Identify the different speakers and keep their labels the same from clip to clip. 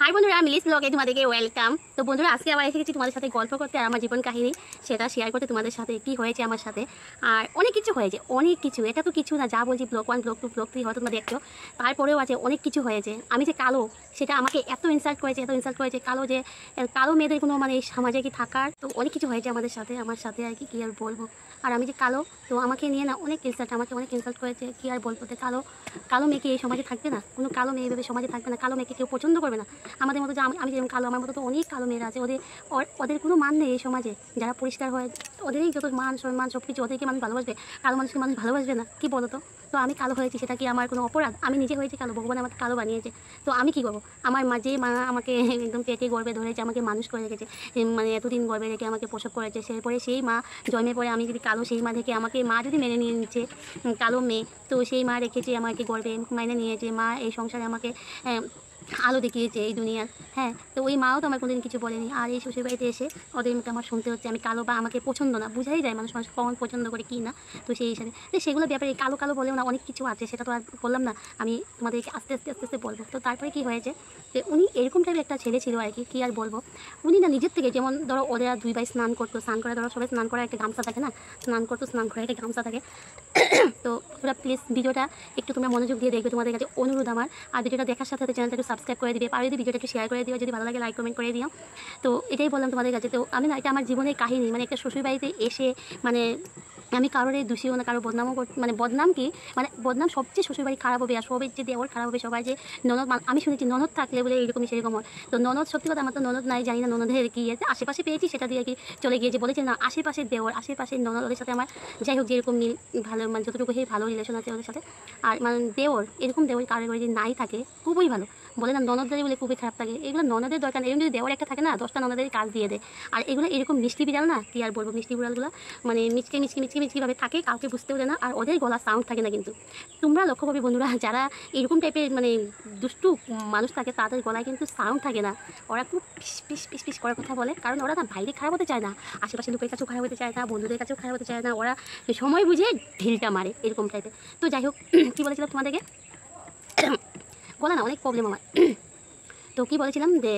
Speaker 1: high বন্ধুরা মিলিস ব্লগে তোমাদেরকে ওয়েলকাম তো বন্ধুরা আজকে আবার এসে গেছি তোমাদের সাথে গল্প করতে আর আমার জীবন কাহিনী সেটা শেয়ার করতে তোমাদের সাথে কী হয়েছে আমার সাথে আর অনেক কিছু হয়েছে অনেক কিছু এটা তো কিছু না যা বলছি block one block two block three হয়তো তোমরা দেখছো তারপরেও আছে অনেক কিছু হয়েছে আমি যে কালো সেটা আমাকে এত ইনসাল্ট করেছে এত ইনসাল্ট করেছে কালো যে কালো মেয়েদের কোনো মানে সমাজে কি থাকার তো অনেক কিছু হয়েছে আমাদের সাথে আমার সাথে আর কি কী আর বলবো আর আমি যে কালো তো আমাকে নিয়ে না অনেক ইনসাল্ট আমাকে অনেক ইনসাল্ট করেছে কী আর বলবো কালো কালো মেয়েকে এই সমাজে থাকবে না কোনো কালো মেয়ে এভাবে সমাজে থাকবে না কালো মেয়েকে কেউ পছন্দ করবে না আমাদের মতো যে আমি আমি যেমন কালো আমার মতো তো অনেক কালো মেয়েরা আছে ওদের ওদের কোনো মান নেই এই সমাজে যারা পরিষ্কার হয় ওদেরই যত মান সম্মান সব কিছু ওদেরকে মানুষ ভালোবাসবে কালো মানুষকে মানুষ ভালোবাসবে না কি বলো তো তো আমি কালো হয়েছি সেটা কি আমার কোনো অপরাধ আমি নিজে হয়েছি কালো ভগবান আমাকে কালো বানিয়েছে তো আমি কি করবো আমার মাঝে মা আমাকে একদম পেটে গর্বে ধরেছে আমাকে মানুষ করে রেখেছে মানে এতদিন গর্বে রেখে আমাকে প্রসব করেছে সেরপরে সেই মা জন্মে পরে আমি যদি কালো সেই মা থেকে আমাকে মা যদি মেনে নিয়ে নিচ্ছে কালো মেয়ে তো সেই মা রেখেছে আমাকে গর্বে মেনে নিয়েছে মা এই সংসারে আমাকে আলো দেখিয়েছে এই দুনিয়ার হ্যাঁ তো ওই মাও তো আমার কোনোদিন কিছু বলেনি আর এই শ্বশুর বাড়িতে এসে ওদের মুখে আমার শুনতে হচ্ছে আমি কালো বা আমাকে পছন্দ না বুঝাই যায় মানুষ মানুষ কখন পছন্দ করে কি না তো সেই হিসাবে তো সেগুলো ব্যাপারে কালো কালো বলেও না অনেক কিছু আছে সেটা তো আর বললাম না আমি তোমাদেরকে আস্তে আস্তে আস্তে আস্তে বলবো তো তারপরে কি হয়েছে যে উনি এরকম টাইপের একটা ছেলে ছিল আর কি কী আর বলবো উনি না নিজের থেকে যেমন ধরো ওদের দুই ভাই স্নান করতো স্নান করে ধরো সবাই স্নান করার একটা গামছা থাকে না স্নান করতো স্নান করার একটা গামছা থাকে তো তোমরা প্লিজ ভিডিওটা একটু তোমরা মনোযোগ দিয়ে দেখবে তোমাদের কাছে অনুরোধ আমার আর ভিডিওটা দেখার সাথে সাথে চ্যানেলটাকে সাবস্ক্রাইব করে দিবে পারো যদি ভিডিওটাকে শেয়ার করে দিও যদি ভালো লাগে লাইক কমেন্ট করে দিও তো এটাই বললাম তোমাদের কাছে তো আমি না এটা আমার জীবনের কাহিনী মানে একটা শ্বশুর বাড়িতে এসে মানে আমি কারোর এই না কারো বদনামও মানে বদনাম কি মানে বদনাম সবচেয়ে শ্বশুরবাড়ি খারাপ হবে আর সবের যে দেওয়ার খারাপ হবে সবাই যে ননদ আমি শুনেছি ননদ থাকলে বলে এরকমই সেরকম হয় তো ননদ সত্যি কথা আমার তো ননদ নাই জানি না ননদের কি আশেপাশে পেয়েছি সেটা দিয়ে কি চলে গিয়েছে বলেছে না আশেপাশে দেওয়ার আশেপাশে ননদ ওদের সাথে আমার যাই হোক যেরকম মিল ভালো মানে যতটুকু ভালো রিলেশন আছে ওদের সাথে আর মানে দেওয়ার এরকম দেওয়ার কারোর যদি নাই থাকে খুবই ভালো বলে না ননদারি বলে খুবই খারাপ থাকে এগুলো ননদের দরকার এরকম যদি দেওয়ার একটা থাকে না দশটা ননদারি কাজ দিয়ে দেয় আর এগুলো এরকম মিষ্টি বিড়াল না কি আর বলবো মিষ্টি বিড়ালগুলো মানে মিচকে মিচকে মিচকে মিচকিভাবে থাকে কাউকে বুঝতেও দেয় না আর ওদের গলা সাউন্ড থাকে না কিন্তু তোমরা লক্ষ্য পাবে বন্ধুরা যারা এরকম টাইপের মানে দুষ্টু মানুষ থাকে তাদের গলায় কিন্তু সাউন্ড থাকে না ওরা খুব পিস পিস পিস পিস করার কথা বলে কারণ ওরা না বাইরে খারাপ হতে চায় না আশেপাশে লোকের কাছেও খারাপ হতে চায় না বন্ধুদের কাছেও খারাপ হতে চায় না ওরা সময় বুঝে ঢিলটা মারে এরকম টাইপের তো যাই হোক কী বলেছিলাম তোমাদেরকে খোলা না অনেক প্রবলেম আমার তো কী বলেছিলাম যে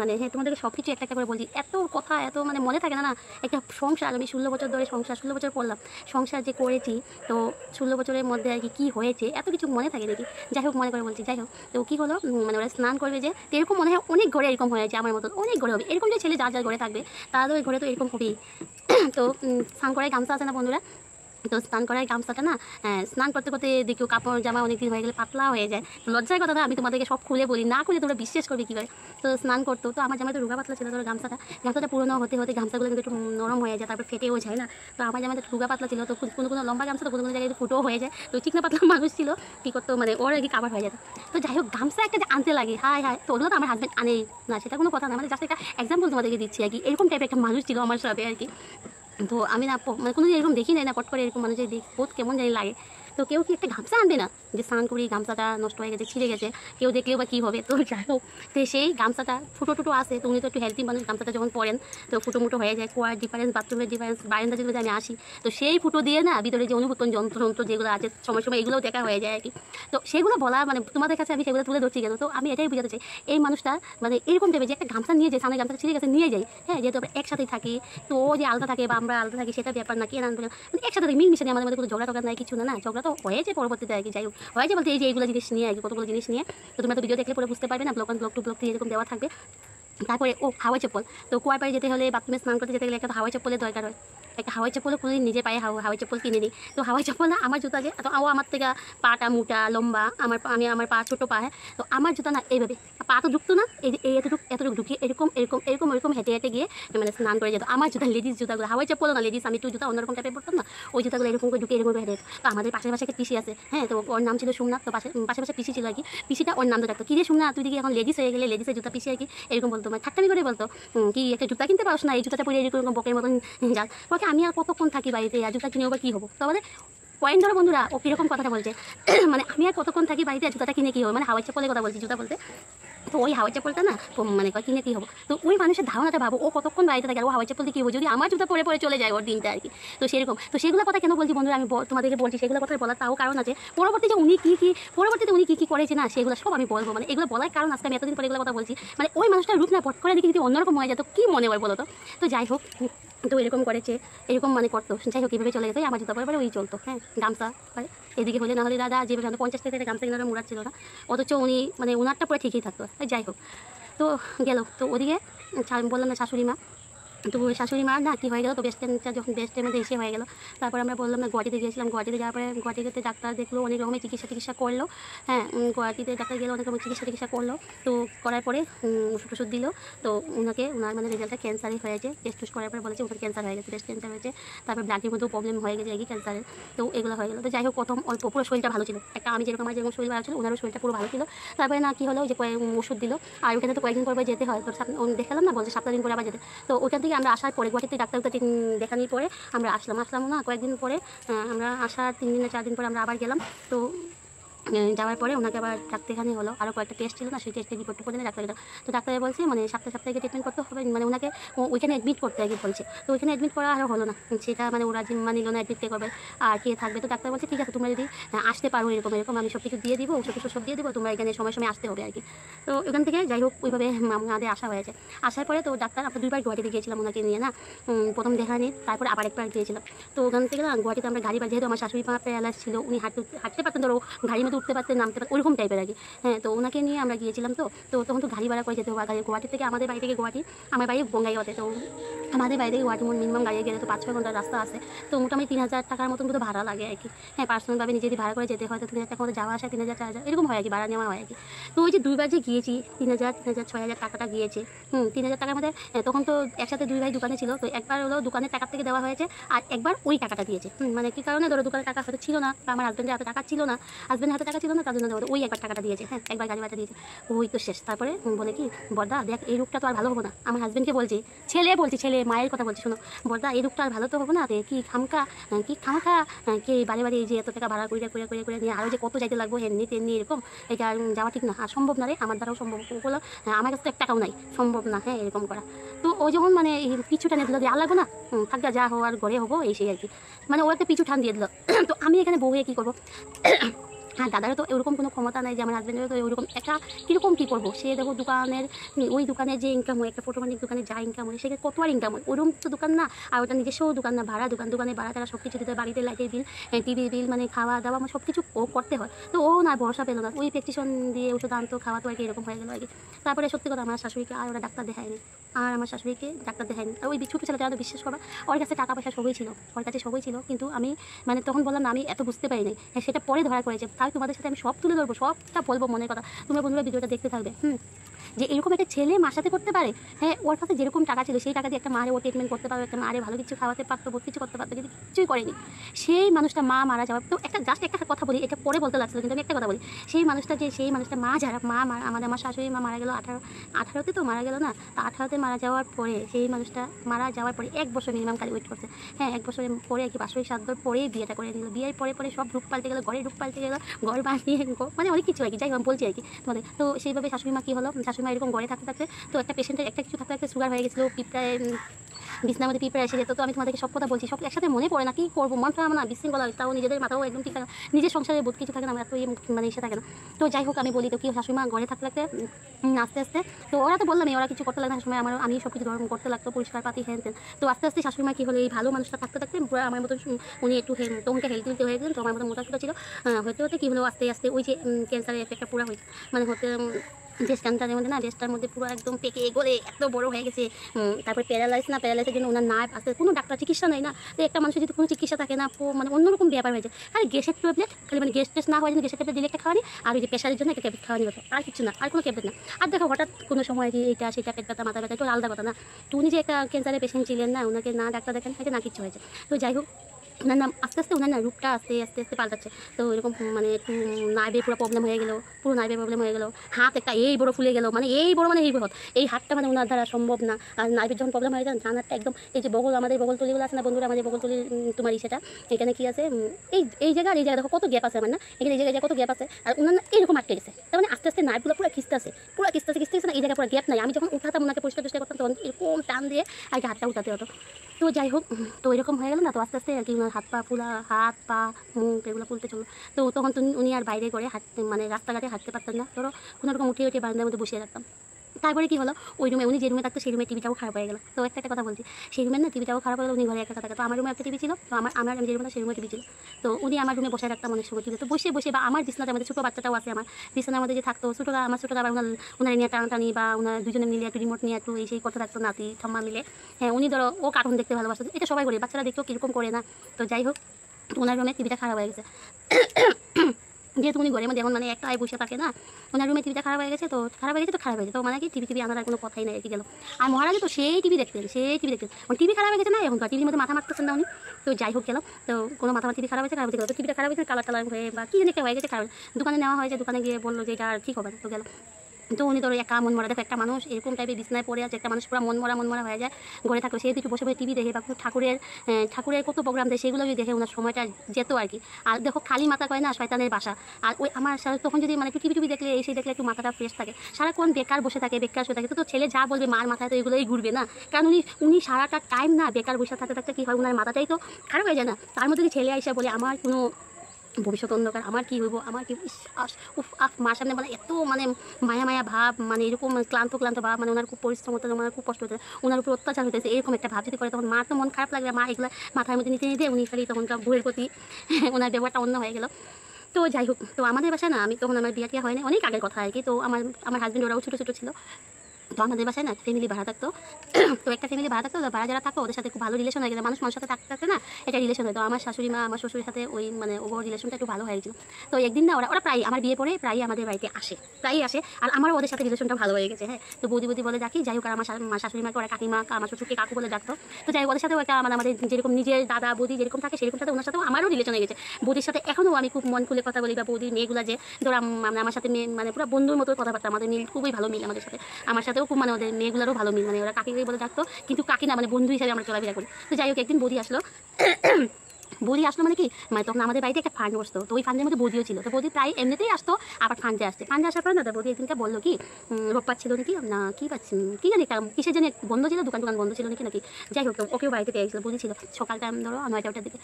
Speaker 1: মানে হ্যাঁ তোমাদেরকে সব কিছু একটা একটা করে বলছি এত কথা এত মানে মনে থাকে না না একটা সংসার আমি ষোলো বছর ধরে সংসার ষোলো বছর করলাম সংসার যে করেছি তো ষোলো বছরের মধ্যে আর কি কী হয়েছে এত কিছু মনে থাকে দেখি যাই হোক মনে করে বলছি যাই হোক তো কী হলো মানে ওরা স্নান করবে যে এরকম মনে হয় অনেক ঘরে এরকম হয়েছে আমার মতো অনেক ঘরে হবে এরকম যে ছেলে যার যার ঘরে থাকবে তাদের ঘরে তো এরকম হবেই তো স্নান করে গামছা আছে না বন্ধুরা তো স্নান করার গামছাটা না হ্যাঁ, স্নান করতে করতে দেখো কাপড় জামা অনেক দিন হয়ে গেলে পাতলা হয়ে যায় লজ্জার কথা আমি তোমাদেরকে সব খুলে বলি না খুলে তোমরা বিশ্বাস করবে কী করে তো স্নান করতো তো আমার জামাতে রুগা পাতলা ছিল ধরো গামছাটা গামছাটা পুরনো হতে হতে গামছাগুলো কিন্তু একটু নরম হয়ে যায় তারপর ফেটেও যায় না তো আমার জামাতে রুগা পাতলা ছিল তো কোনো কোনো লম্বা গামছা তো কোনো কোনো জায়গায় ফুটো হয়ে যায় তো ঠিক না পাতলা মানুষ ছিল কী করতো মানে ওর আর কি কাবার হয়ে যেত তো যাই হোক গামছা একটা যে আনতে লাগে হায় হায় তো ওগুলো তো আমার হাজব্যান্ড আনেই না সেটা কোনো কথা না মানে জাস্ট একটা এক্সাম্পল তোমাদেরকে দিচ্ছি আর কি এরকম টাইপের একটা মানুষ ছিল আমার সাথে আর কি তো আমি না মানে কোনো এরকম দেখি নাই না পট করে এরকম মানুষের দেখ কেমন জানি লাগে তো কেউ কি একটা ঘামসা আনবে না যে স্নান করি গামছাটা নষ্ট হয়ে গেছে ছিঁড়ে গেছে কেউ দেখলেও বা কী হবে তো যাই হোক তো সেই গামছাটা ফুটো টুটো আসে তো উনি তো একটু হেলদি মানুষ গামছাটা যখন পরেন তো ফুটো মুটো হয়ে যায় কোয়ার ডিফারেন্স বাথরুমের ডিফারেন্স বাইরেন্দা যেগুলো আমি আসি তো সেই ফুটো দিয়ে না ভিতরে যে অনুভূতন যন্ত্রযন্ত্র যেগুলো আছে সময় সময় এগুলোও দেখা হয়ে যায় আর কি তো সেগুলো বলা মানে তোমাদের কাছে আমি সেগুলো তুলে ধরছি কেন তো আমি এটাই বোঝাতে চাই এই মানুষটা মানে এরকম টাইপের যে একটা গামছা নিয়ে যায় সামনে গামছা ছিঁড়ে গেছে নিয়ে যাই হ্যাঁ যেহেতু আমরা একসাথেই থাকি তো ও যে আলাদা থাকে বা আমরা আলাদা থাকি সেটা ব্যাপার না কি না মানে একসাথে মিলমিশে আমাদের মধ্যে কোনো ঝগড়া টগড়া নাই কিছু না না ঝগড়া তো হয়েছে পরবর্তীতে আর কি যাই হোক হয় যে বলতে এই যে এইগুলো জিনিস নিয়ে কতগুলো জিনিস নিয়ে তো তোমরা তো ভিডিও দেখলে পরে বুঝতে পারবে না block one block two block এরকম দেওয়া থাকবে তারপরে ও হাওয়াই চপ্পল তো কুয়ার পাড়ে যেতে হলে বাথরুমে স্নান করতে যেতে গেলে একটা হাওয়াই চপ্পলের দরকার হয় একটা হাওয়াই চপ্পল কোনোদিন নিজে পায়ে হাওয়াই চপ্পল কিনে নিই তো হাওয়াই চপ্পল না আমার জুতা যে ও আমার থেকে পাটা মোটা লম্বা আমার আমি আমার পা ছোটো পা হ্যাঁ তো আমার জুতা না এইভাবে পা তো ঢুকতো না এই এই এতটুকু এতটুকু ঢুকিয়ে এরকম এরকম এরকম এরকম হেঁটে হেঁটে গিয়ে মানে স্নান করে যেত আমার জুতা লেডিস জুতাগুলো হাওয়াই চপ্পল না লেডিস আমি একটু জুতা অন্যরকম টাইপের পড়তাম না ওই জুতাগুলো এরকম করে ঢুকে এরকম হেঁটে তো আমাদের পাশের পাশে একটা পিসি আছে হ্যাঁ তো ওর নাম ছিল সোমনাথ তো পাশে পাশে পিসি ছিল আর কি পিসিটা ওর নাম তো রাখতো কী রে সোমনাথ তুই দেখি এখন লেডিস হয়ে গেলে লেডিসের জুতা পিসি আর কি এরকম বলতো তোমার ঠাট্টামি করে বলতো কি একটা জুতা কিনতে পারছ না এই জুতাটা পরে এরকম বকের মতন যাক ওকে আমি আর কতক্ষণ থাকি বাড়িতে আর জুতা কিনে বা কী হবো তো আমাদের পয়েন্ট ধরো বন্ধুরা ও কীরকম কথাটা বলছে মানে আমি আর কতক্ষণ থাকি বাড়িতে জুতাটা কিনে কী হবে মানে হাওয়াই চাপলে কথা বলছি জুতা বলতে তো ওই হাওয়াই চাপলটা না মানে কিনে কি হবো তো ওই মানুষের ধারণাটা ভাবো ও কতক্ষণ বাড়িতে থাকে ও হাওয়াই চপ্পল দিয়ে হবো যদি আমার জুতা পরে পরে চলে যায় ওর দিনটা আর কি তো সেরকম তো সেগুলো কথা কেন বলছি বন্ধুরা আমি তোমাদেরকে বলছি সেগুলো কথা বলার তাও কারণ আছে পরবর্তীতে উনি কী কী পরবর্তীতে উনি কী কী করেছে না সেগুলো সব আমি বলবো মানে এগুলো বলার কারণ আজকে আমি এতদিন পরে এগুলো কথা বলছি মানে ওই মানুষটা রূপ না পট করে দেখে যদি অন্যরকম হয়ে যেত কী মনে হয় বলো তো তো যাই হোক তো এরকম করেছে এরকম মানে করতো যাই হোক কীভাবে চলে যেত আমার জুতা পরে পরে ওই চলতো হ্যাঁ গামছা পরে এদিকে হলে না হলে দাদা যেভাবে পঞ্চাশ টাকা গামছা কিনারা মুড়াচ্ছিল না অথচ উনি মানে ওনারটা পরে ঠিকই থাকতো যাই হোক তো গেল তো ওদিকে বললাম না শাশুড়ি মা তো শাশুড়ি মা না কি হয়ে গেলো তো বেস্ট ট্রেনটা যখন বেস্টের মধ্যে এসে হয়ে গেলো তারপরে আমরা বললাম না গুয়াহাটিতে গিয়েছিলাম গুয়াহাটিতে যাওয়ার পরে গুয়াহাটিতে ডাক্তার দেখলো অনেক রকমের চিকিৎসা টিকিৎসা করলো হ্যাঁ গুয়াহাটিতে ডাক্তার গেলো অনেক রকমের চিকিৎসা টিকিৎসা করলো তো করার পরে ওষুধ ওষুধ দিল তো ওনাকে ওনার মানে রেজাল্টটা ক্যান্সারই হয়েছে টেস্ট টুস্ট করার পরে বলেছে ওনার ক্যান্সার হয়ে গেছে বেস্ট ক্যান্সার হয়েছে তারপর ব্লাডের মধ্যেও প্রবলেম হয়ে গেছে এগিয়ে ক্যান্সারের তো এগুলো হয়ে গেলো তো যাই হোক প্রথম অল্প পুরো শরীরটা ভালো ছিল একটা আমি যেরকম আমার যেরকম শরীর ভালো ছিল ওনারও শরীরটা পুরো ভালো ছিল তারপরে না কি হলো যে কয়েক ওষুধ দিল আর ওখানে তো কয়েকদিন পর যেতে হয় তো দেখালাম না বলছে সাতটা দিন পরে আবার যেতে তো ওখান থেকে দিয়ে আমরা আসার পরে গুয়াহাটিতে ডাক্তার তিন দেখানোর পরে আমরা আসলাম আসলাম না কয়েকদিন পরে আমরা আসার তিন দিন চার দিন পরে আমরা আবার গেলাম তো যাওয়ার পরে ওনাকে আবার ডাক্তারখানে হলো আরও কয়েকটা টেস্ট ছিল না সেই টেস্টের রিপোর্ট পর্যন্ত ডাক্তার তো ডাক্তারে বলছে মানে সপ্তাহে সপ্তাহে ট্রিটমেন্ট করতে হবে মানে ওনাকে ওইখানে অ্যাডমিট করতে আগে বলছে তো ওইখানে অ্যাডমিট করা আরও হলো না সেটা মানে ওরা জিম্মা মানে নিল না অ্যাডমিট করবে আর কে থাকবে তো ডাক্তার বলছে ঠিক আছে তোমরা যদি হ্যাঁ, আসতে পারো এরকম এরকম আমি সব কিছু দিয়ে দিব ওষুধ কিছু সব দিয়ে দেবো তোমরা এখানে সময় সময় আসতে হবে আর কি তো ওখান থেকে যাই হোক ওইভাবে আমাদের আসা হয়েছে আসার পরে তো ডাক্তার আমরা দুইবার গুয়াহাটিতে গিয়েছিলাম ওনাকে নিয়ে না প্রথম দেখা নিয়ে তারপরে আবার একবার গিয়েছিলাম তো ওখান থেকে না গুয়াহাটিতে আমরা গাড়ি বা যেহেতু আমার শাশুড়ি পাড়া প্যালাস ছিল উনি হাঁটতে হাঁটতে পারতেন ধরো গাড়ির মতো উঠতে পারতেন নামতে পারতেন ওরকম টাইপের আগে হ্যাঁ তো ওনাকে নিয়ে আমরা গিয়েছিলাম তো তো তখন তো গাড়ি ভাড়া করে যেতে হবে গাড়ি গুয়াহাটি থেকে আমাদের বাড়ি থেকে গুয়াহাটি আমার বাড়ি বঙ্গাইগাঁওতে তো আমাদের বাড়ি থেকে গুয়াহাটি মিনিমাম গাড়ি গেলে তো পাঁচ ছয় ঘন্টার রাস্তা আছে তো মোটামুটি তিন হাজার টাকার মতন কিন্তু ভাড়া লাগে আর কি হ্যাঁ পার্সোনালভাবে নিজেদের ভাড়া করে যেতে হয় তো তিন হাজার টাকা যাওয়া আসা তিন হাজার চার হাজার এরকম হয় আর কি ভাড়া নেওয়া হয় আর কি তো ওই যে দুইবার যে গিয়েছি তিন হাজার তিন হাজার ছয় হাজার টাকাটা গিয়েছে হুম তিন হাজার টাকার মধ্যে হ্যাঁ, তখন তো একসাথে দুই ভাই দোকানে ছিল তো একবার হলো দোকানের টাকার থেকে দেওয়া হয়েছে আর একবার ওই টাকাটা দিয়েছে মানে কি কারণে ধরো দোকানের টাকা হয়তো ছিল না আমার হাজব্যান্ডের হাতে টাকা ছিল না হাজব্যান্ডের হাতে টাকা ছিল না তার জন্য ওই একবার টাকাটা দিয়েছে হ্যাঁ একবার গাড়ি ভাড়া দিয়েছে ওই তো শেষ তারপরে বলে কি বর্দা দেখ এই রূপটা তো আর ভালো হবো না আমার হাজব্যান্ডকে বলছি ছেলে বলছি ছেলে মায়ের কথা বলছি শোনো বর্দা এই রূপটা আর ভালো তো হবো না কি খামকা কি খামকা কি বাড়ি বাড়ি এই যে এত টাকা ভাড়া করিয়া করিয়া করিয়া করে নিয়ে আরও যে কত যাইতে লাগবো হেননি তেননি এরকম এটা যাওয়া ঠিক না আর সম্ভব না রে আমার দ্বারাও সম্ভব হলো আমার কাছে তো এক টাকাও নাই সম্ভব না হ্যাঁ এরকম করা তো ও যখন মানে পিছুটা টানে দিল যে আর লাগবো না থাকবে যা আর ঘরে হবো এই সেই আর কি মানে ও একটা পিছু ঠান দিয়ে দিল তো আমি এখানে বউয়ে কী করবো হ্যাঁ দাদারও তো এরকম কোনো ক্ষমতা নেই যে আমার হাজব্যান্ডেরও তো এরকম একটা কীরকম কী করবো সে দেখো দোকানের ওই দোকানে যে ইনকাম হয় একটা ফটোমানিক দোকানে যা ইনকাম হয় সেখানে কতবার ইনকাম হয় ওরকম তো দোকান না আর ওটা নিজস্ব দোকান না ভাড়া দোকান দোকানে ভাড়া তারা সব কিছু দিতে বাড়িতে লাইটের বিল টিভির বিল মানে খাওয়া দাওয়া আমার সব কিছু করতে হয় তো ও না ভরসা পেল না ওই প্রেকটিশন দিয়ে ওষুধ আনতো খাওয়া তো আর কি এরকম হয়ে গেলো আর কি তারপরে সত্যি কথা আমার শাশুড়িকে আর ওরা ডাক্তার দেখায়নি আর আমার শাশুড়িকে ডাক্তার দেখায়নি আর ওই ছোটো ছেলেটা তো বিশ্বাস করা ওর কাছে টাকা পয়সা সবই ছিল ওর কাছে সবই ছিল কিন্তু আমি মানে তখন বললাম না আমি এত বুঝতে পারিনি হ্যাঁ, সেটা পরে ধরা করেছে তাই তোমাদের সাথে আমি সব তুলে ধরবো সবটা বলবো মনের কথা তোমার বন্ধুরা ভিডিওটা দেখতে থাকবে হুম যে এরকম একটা ছেলে মার সাথে করতে পারে হ্যাঁ ওর কাছে যেরকম টাকা ছিল সেই টাকা দিয়ে একটা মারে ও ট্রিটমেন্ট করতে পারবে একটা মারে ভালো কিছু খাওয়াতে পারতো বহু কিছু করতে পারতো কিন্তু কিছুই করেনি সেই মানুষটা মা মারা যাওয়ার তো একটা জাস্ট একটা কথা বলি এটা পরে বলতে লাগছিল কিন্তু আমি একটা কথা বলি সেই মানুষটা যে সেই মানুষটা মা যারা মা মারা আমাদের আমার শাশুড়ি মা মারা গেল আঠারো আঠারোতে তো মারা গেল না তা আঠারোতে মারা যাওয়ার পরে সেই মানুষটা মারা যাওয়ার পরে এক বছর মিনিমাম কালি ওয়েট করছে হ্যাঁ এক বছরের পরে আর কি বাসুরি সাদ্দর পরেই বিয়েটা করে নিল বিয়ের পরে পরে সব রূপ পাল্টে গেলো ঘরে রূপ পাল্টে গেলো ঘর বানিয়ে মানে অনেক কিছু আর কি যাই বলছি আর কি তোমাদের তো সেইভাবে শাশুড়ি মা কী হলো শাশুড়ি সময় এরকম গড়ে থাকতে থাকতে তো একটা পেশেন্টের একটা কিছু থাকতে থাকতে সুগার হয়ে গেছিলো পিপড়ায় বিছনার মধ্যে পিপড়ায় এসে যেত তো আমি তোমাদেরকে সব কথা বলছি সব একসাথে মনে পড়ে না কি করবো মন খারাপ না বিশৃঙ্খলা হয় তাও নিজেদের মাথাও একদম ঠিক থাকে নিজের সংসারে বোধ কিছু থাকে না আমার এত মানে ইসে থাকে না তো যাই হোক আমি বলি তো কি শাশুমা ঘরে থাকতে থাকতে আস্তে আস্তে তো ওরা তো বললাম ওরা কিছু করতে লাগে না সময় আমার আমি সব কিছু গরম করতে লাগতো পরিষ্কার পাতি হ্যান তো আস্তে আস্তে শাশুমা কি হলো এই ভালো মানুষটা থাকতে থাকতে পুরো আমার মতো উনি একটু তোমাকে হেলদি হেলদি হয়ে গেলেন তো আমার মতো মোটা ছিল হতে হতে কি হলো আস্তে আস্তে ওই যে ক্যান্সারের এফেক্টটা পুরো হয়েছে মানে হতে বেস্টান মধ্যে না বেস্টার মধ্যে পুরো একদম পেকে গলে এত বড় হয়ে গেছে তারপর প্যারালাইস না প্যারালাইসের জন্য ওনার না আসতে কোনো ডাক্তার চিকিৎসা নেই না তো একটা মানুষের যদি কোনো চিকিৎসা থাকে না মানে অন্যরকম ব্যাপার হয়ে যায় খালি গ্যাসের ট্যাবলেট খালি মানে গ্যাস টেস্ট না হয় গ্যাসের ট্যাবলেট দিলে একটা খাওয়ানি আর ওই যে প্রেশারের জন্য একটা ট্যাবলেট খাওয়ানি হতো আর কিছু না আর কোনো ট্যাবলেট না আর দেখো হঠাৎ কোনো সময় যে এটা সেটা পেট ব্যথা মাথা ব্যথা একটু আলাদা কথা না তুমি যে একটা ক্যান্সারের পেশেন্ট ছিলেন না ওনাকে না ডাক্তার দেখেন হয়তো না কিছু হয়েছে তো যাই হোক ওনার নাম আস্তে আস্তে ওনার রূপটা আস্তে আস্তে আস্তে পাল্টাচ্ছে তো এরকম মানে একটু নাইবে পুরো প্রবলেম হয়ে গেলো পুরো নাইবে প্রবলেম হয়ে গেলো হাত একটা এই বড় ফুলে গেলো মানে এই বড় মানে এই বহত এই হাতটা মানে ওনার দ্বারা সম্ভব না আর নাইবের যখন প্রবলেম হয়ে যায় ডান হাতটা একদম এই যে বগল আমাদের বগল তুলিগুলো আছে না বন্ধুরা আমাদের বগল তুলি তোমার ইসেটা এখানে কী আছে এই এই জায়গা আর এই জায়গা দেখো কত গ্যাপ আছে আমার না এখানে এই জায়গায় কত গ্যাপ আছে আর ওনার না এইরকম আটকে গেছে তার মানে আস্তে আস্তে নাইবগুলো পুরো খিস্তে আছে পুরো খিস্তে আছে খিস্তে আছে না এই জায়গায় পুরো গ্যাপ নাই আমি যখন উঠাতাম ওনাকে পরিষ্কার পরিষ্কার করতাম তখন এরকম টান দিয়ে আগে হাতটা উঠাতে হতো তো যাই হোক তো এরকম হয়ে গেল না তো আস্তে আস্তে আর কি হাত পা ফুলা হাত পা মুখ এগুলো ফুলতে চলো তো তখন তো উনি আর বাইরে করে হাঁটতে মানে রাস্তাঘাটে হাঁটতে পারতেন না ধরো কোনো রকম উঠে উঠে বারান্দার মধ্যে বসিয়ে রাখতাম তারপরে কি হলো ওই রুমে উনি যে রুমে থাকতো সেই রুমে টিভিটাও খারাপ হয়ে গেল তো একটা একটা কথা বলছি সেই রুমে না টিভিটাও খারাপ হয়ে উনি ঘরে একটা কথা তো আমার রুমে একটা টিভি ছিল তো আমার আমার আমি যে রুমে সেই রুমে টিভি ছিল তো উনি আমার রুমে বসে রাখতাম অনেক সময় টিভি তো বসে বসে বা আমার বিছনাতে আমাদের ছোটো বাচ্চাটাও আছে আমার বিছানার মধ্যে যে থাকতো ছোটো আমার ছোটো আবার ওনার নিয়ে নিয়ে টানাটানি বা ওনার দুজনে মিলে একটু রিমোট নিয়ে একটু এই সেই কথা থাকতো নাতি ঠাম্মা মিলে হ্যাঁ উনি ধরো ও কার্টুন দেখতে ভালোবাসত এটা সবাই করে বাচ্চারা দেখতেও কীরকম করে না তো যাই হোক ওনার রুমে টিভিটা খারাপ হয়ে গেছে যেহেতু উনি ঘরের মধ্যে এখন মানে একটাই বসে থাকে না ওনার রুমে টিভিটা খারাপ হয়ে গেছে তো খারাপ হয়ে গেছে তো খারাপ হয়ে গেছে তো মানে কি টিভি টিভি আনার কোনো কথাই নাই কি গেল আর মহারাজ তো সেই টিভি দেখতেন সেই টিভি দেখতেন মানে টিভি খারাপ হয়ে গেছে না এখন টিভির মধ্যে মাথা মারতেছেন না উনি তো যাই হোক গেল তো কোনো মাথা টিভি খারাপ হয়েছে খারাপ হয়েছে তো টিভিটা খারাপ হয়েছে কালার টালার হয়ে বা কি জানি হয়ে গেছে খারাপ দোকানে নেওয়া হয়েছে দোকানে গিয়ে বললো যে এটা আর ঠিক হবে না তো গেল তো উনি ধরো একা মন মরা দেখো একটা মানুষ এরকম টাইপের বিছনায় পড়ে আছে একটা মানুষ পুরো মন মরা মন মরা হয়ে যায় ঘরে থাকো সেই কিছু বসে বসে টিভি দেখে বা ঠাকুরের ঠাকুরের কত প্রোগ্রাম দেয় সেগুলো যদি দেখে ওনার সময়টা যেত আর কি আর দেখো খালি মাথা কয় না শয়তানের বাসা আর ওই আমার তখন যদি মানে একটু টিভি টিভি দেখলে এসে দেখলে একটু মাথাটা ফ্রেশ থাকে সারাক্ষণ বেকার বসে থাকে বেকার শুয়ে থাকে তো ছেলে যা বলবে মার মাথায় তো এগুলোই ঘুরবে না কারণ উনি উনি সারাটা টাইম না বেকার বসে থাকতে থাকতে কী হয় ওনার মাথাটাই তো খারাপ হয়ে যায় না তার মধ্যে ছেলে আইসা বলে আমার কোনো ভবিষ্যৎ অন্ধকার আমার কি হইব আমার কি উফ আফ মার সামনে মানে এত মানে মায়া মায়া ভাব মানে এরকম ক্লান্ত ক্লান্ত ভাব মানে ওনার খুব পরিশ্রম হতে ওনার খুব কষ্ট হতে ওনার উপর অত্যাচার হইতেছে এরকম একটা ভাব যদি করে তখন মার তো মন খারাপ লাগবে মা এগুলো মাথার মধ্যে নিতে নিতে উনি খালি তখন বইয়ের প্রতি ওনার ব্যবহারটা অন্য হয়ে গেল তো যাই হোক তো আমাদের বাসায় না আমি তখন আমার বিয়া টিয়া হয়নি অনেক আগের কথা আর কি তো আমার আমার হাজব্যান্ড ওরাও ছোটো ছোটো ছিল তো আমাদের বাসায় না ফ্যামিলি ভাড়া থাকতো তো একটা ফ্যামিলি ভাড়া থাকতো ভাড়া যারা থাকতো ওদের সাথে খুব ভালো রিলেশন হয়ে গেছে মানুষ মানুষ সাথে থাকতে না এটা রিলেশন হয় তো আমার শাশুড়ি মা আমার শ্বশুরের সাথে ওই মানে ওর রিলেশনটা একটু ভালো হয়ে গেছিলো তো একদিন না ওরা ওরা প্রায় আমার বিয়ে পরে প্রায় আমাদের বাড়িতে আসে প্রায় আসে আর আমারও ওদের সাথে রিলেশনটা ভালো হয়ে গেছে হ্যাঁ তো বৌদি বৌদি বলে ডাকি যাই হোক আর আমার শাশুড়ি মাকে ওরা কাকিমা আমার শ্বশুরকে কাকু বলে ডাকতো তো যাই ওদের সাথেও একটা মানে আমাদের যেরকম নিজের দাদা বৌদি যেরকম থাকে সেরকম সাথে ওনার সাথেও আমারও রিলেশন হয়ে গেছে বৌদির সাথে এখনও আমি খুব মন খুলে কথা বলি বা বৌদির মেয়েগুলো যে ধরো মানে আমার সাথে মানে পুরো বন্ধুর মতো কথাবার্তা আমাদের মিল খুবই ভালো মিল আমাদের সাথে আমার সাথে ওদেরও খুব মানে ওদের মেয়েগুলোরও ভালো মিল মানে ওরা কাকিকেই বলে ডাকতো কিন্তু কাকি না মানে বন্ধু হিসাবে আমরা চলাফেরা করি তো যাই হোক একদিন বৌদি আসলো বৌদি আসলো মানে কি মানে তখন আমাদের বাড়িতে একটা ফান্ড বসতো তো ওই ফান্ডের মধ্যে বৌদিও ছিল তো বৌদি প্রায় এমনিতেই আসতো আবার ফান্ডে আসতে ফান্ডে আসার পরে না বৌদি একদিনকে বললো কি রোপ পাচ্ছিল নাকি না কি পাচ্ছি কি জানি কিসের জন্য বন্ধ ছিল দোকান দোকান বন্ধ ছিল নাকি নাকি যাই হোক ওকেও বাড়িতে পেয়ে গেছিলো বৌদি ছিল সকাল টাইম ধরো নয়টা ওটার দিকে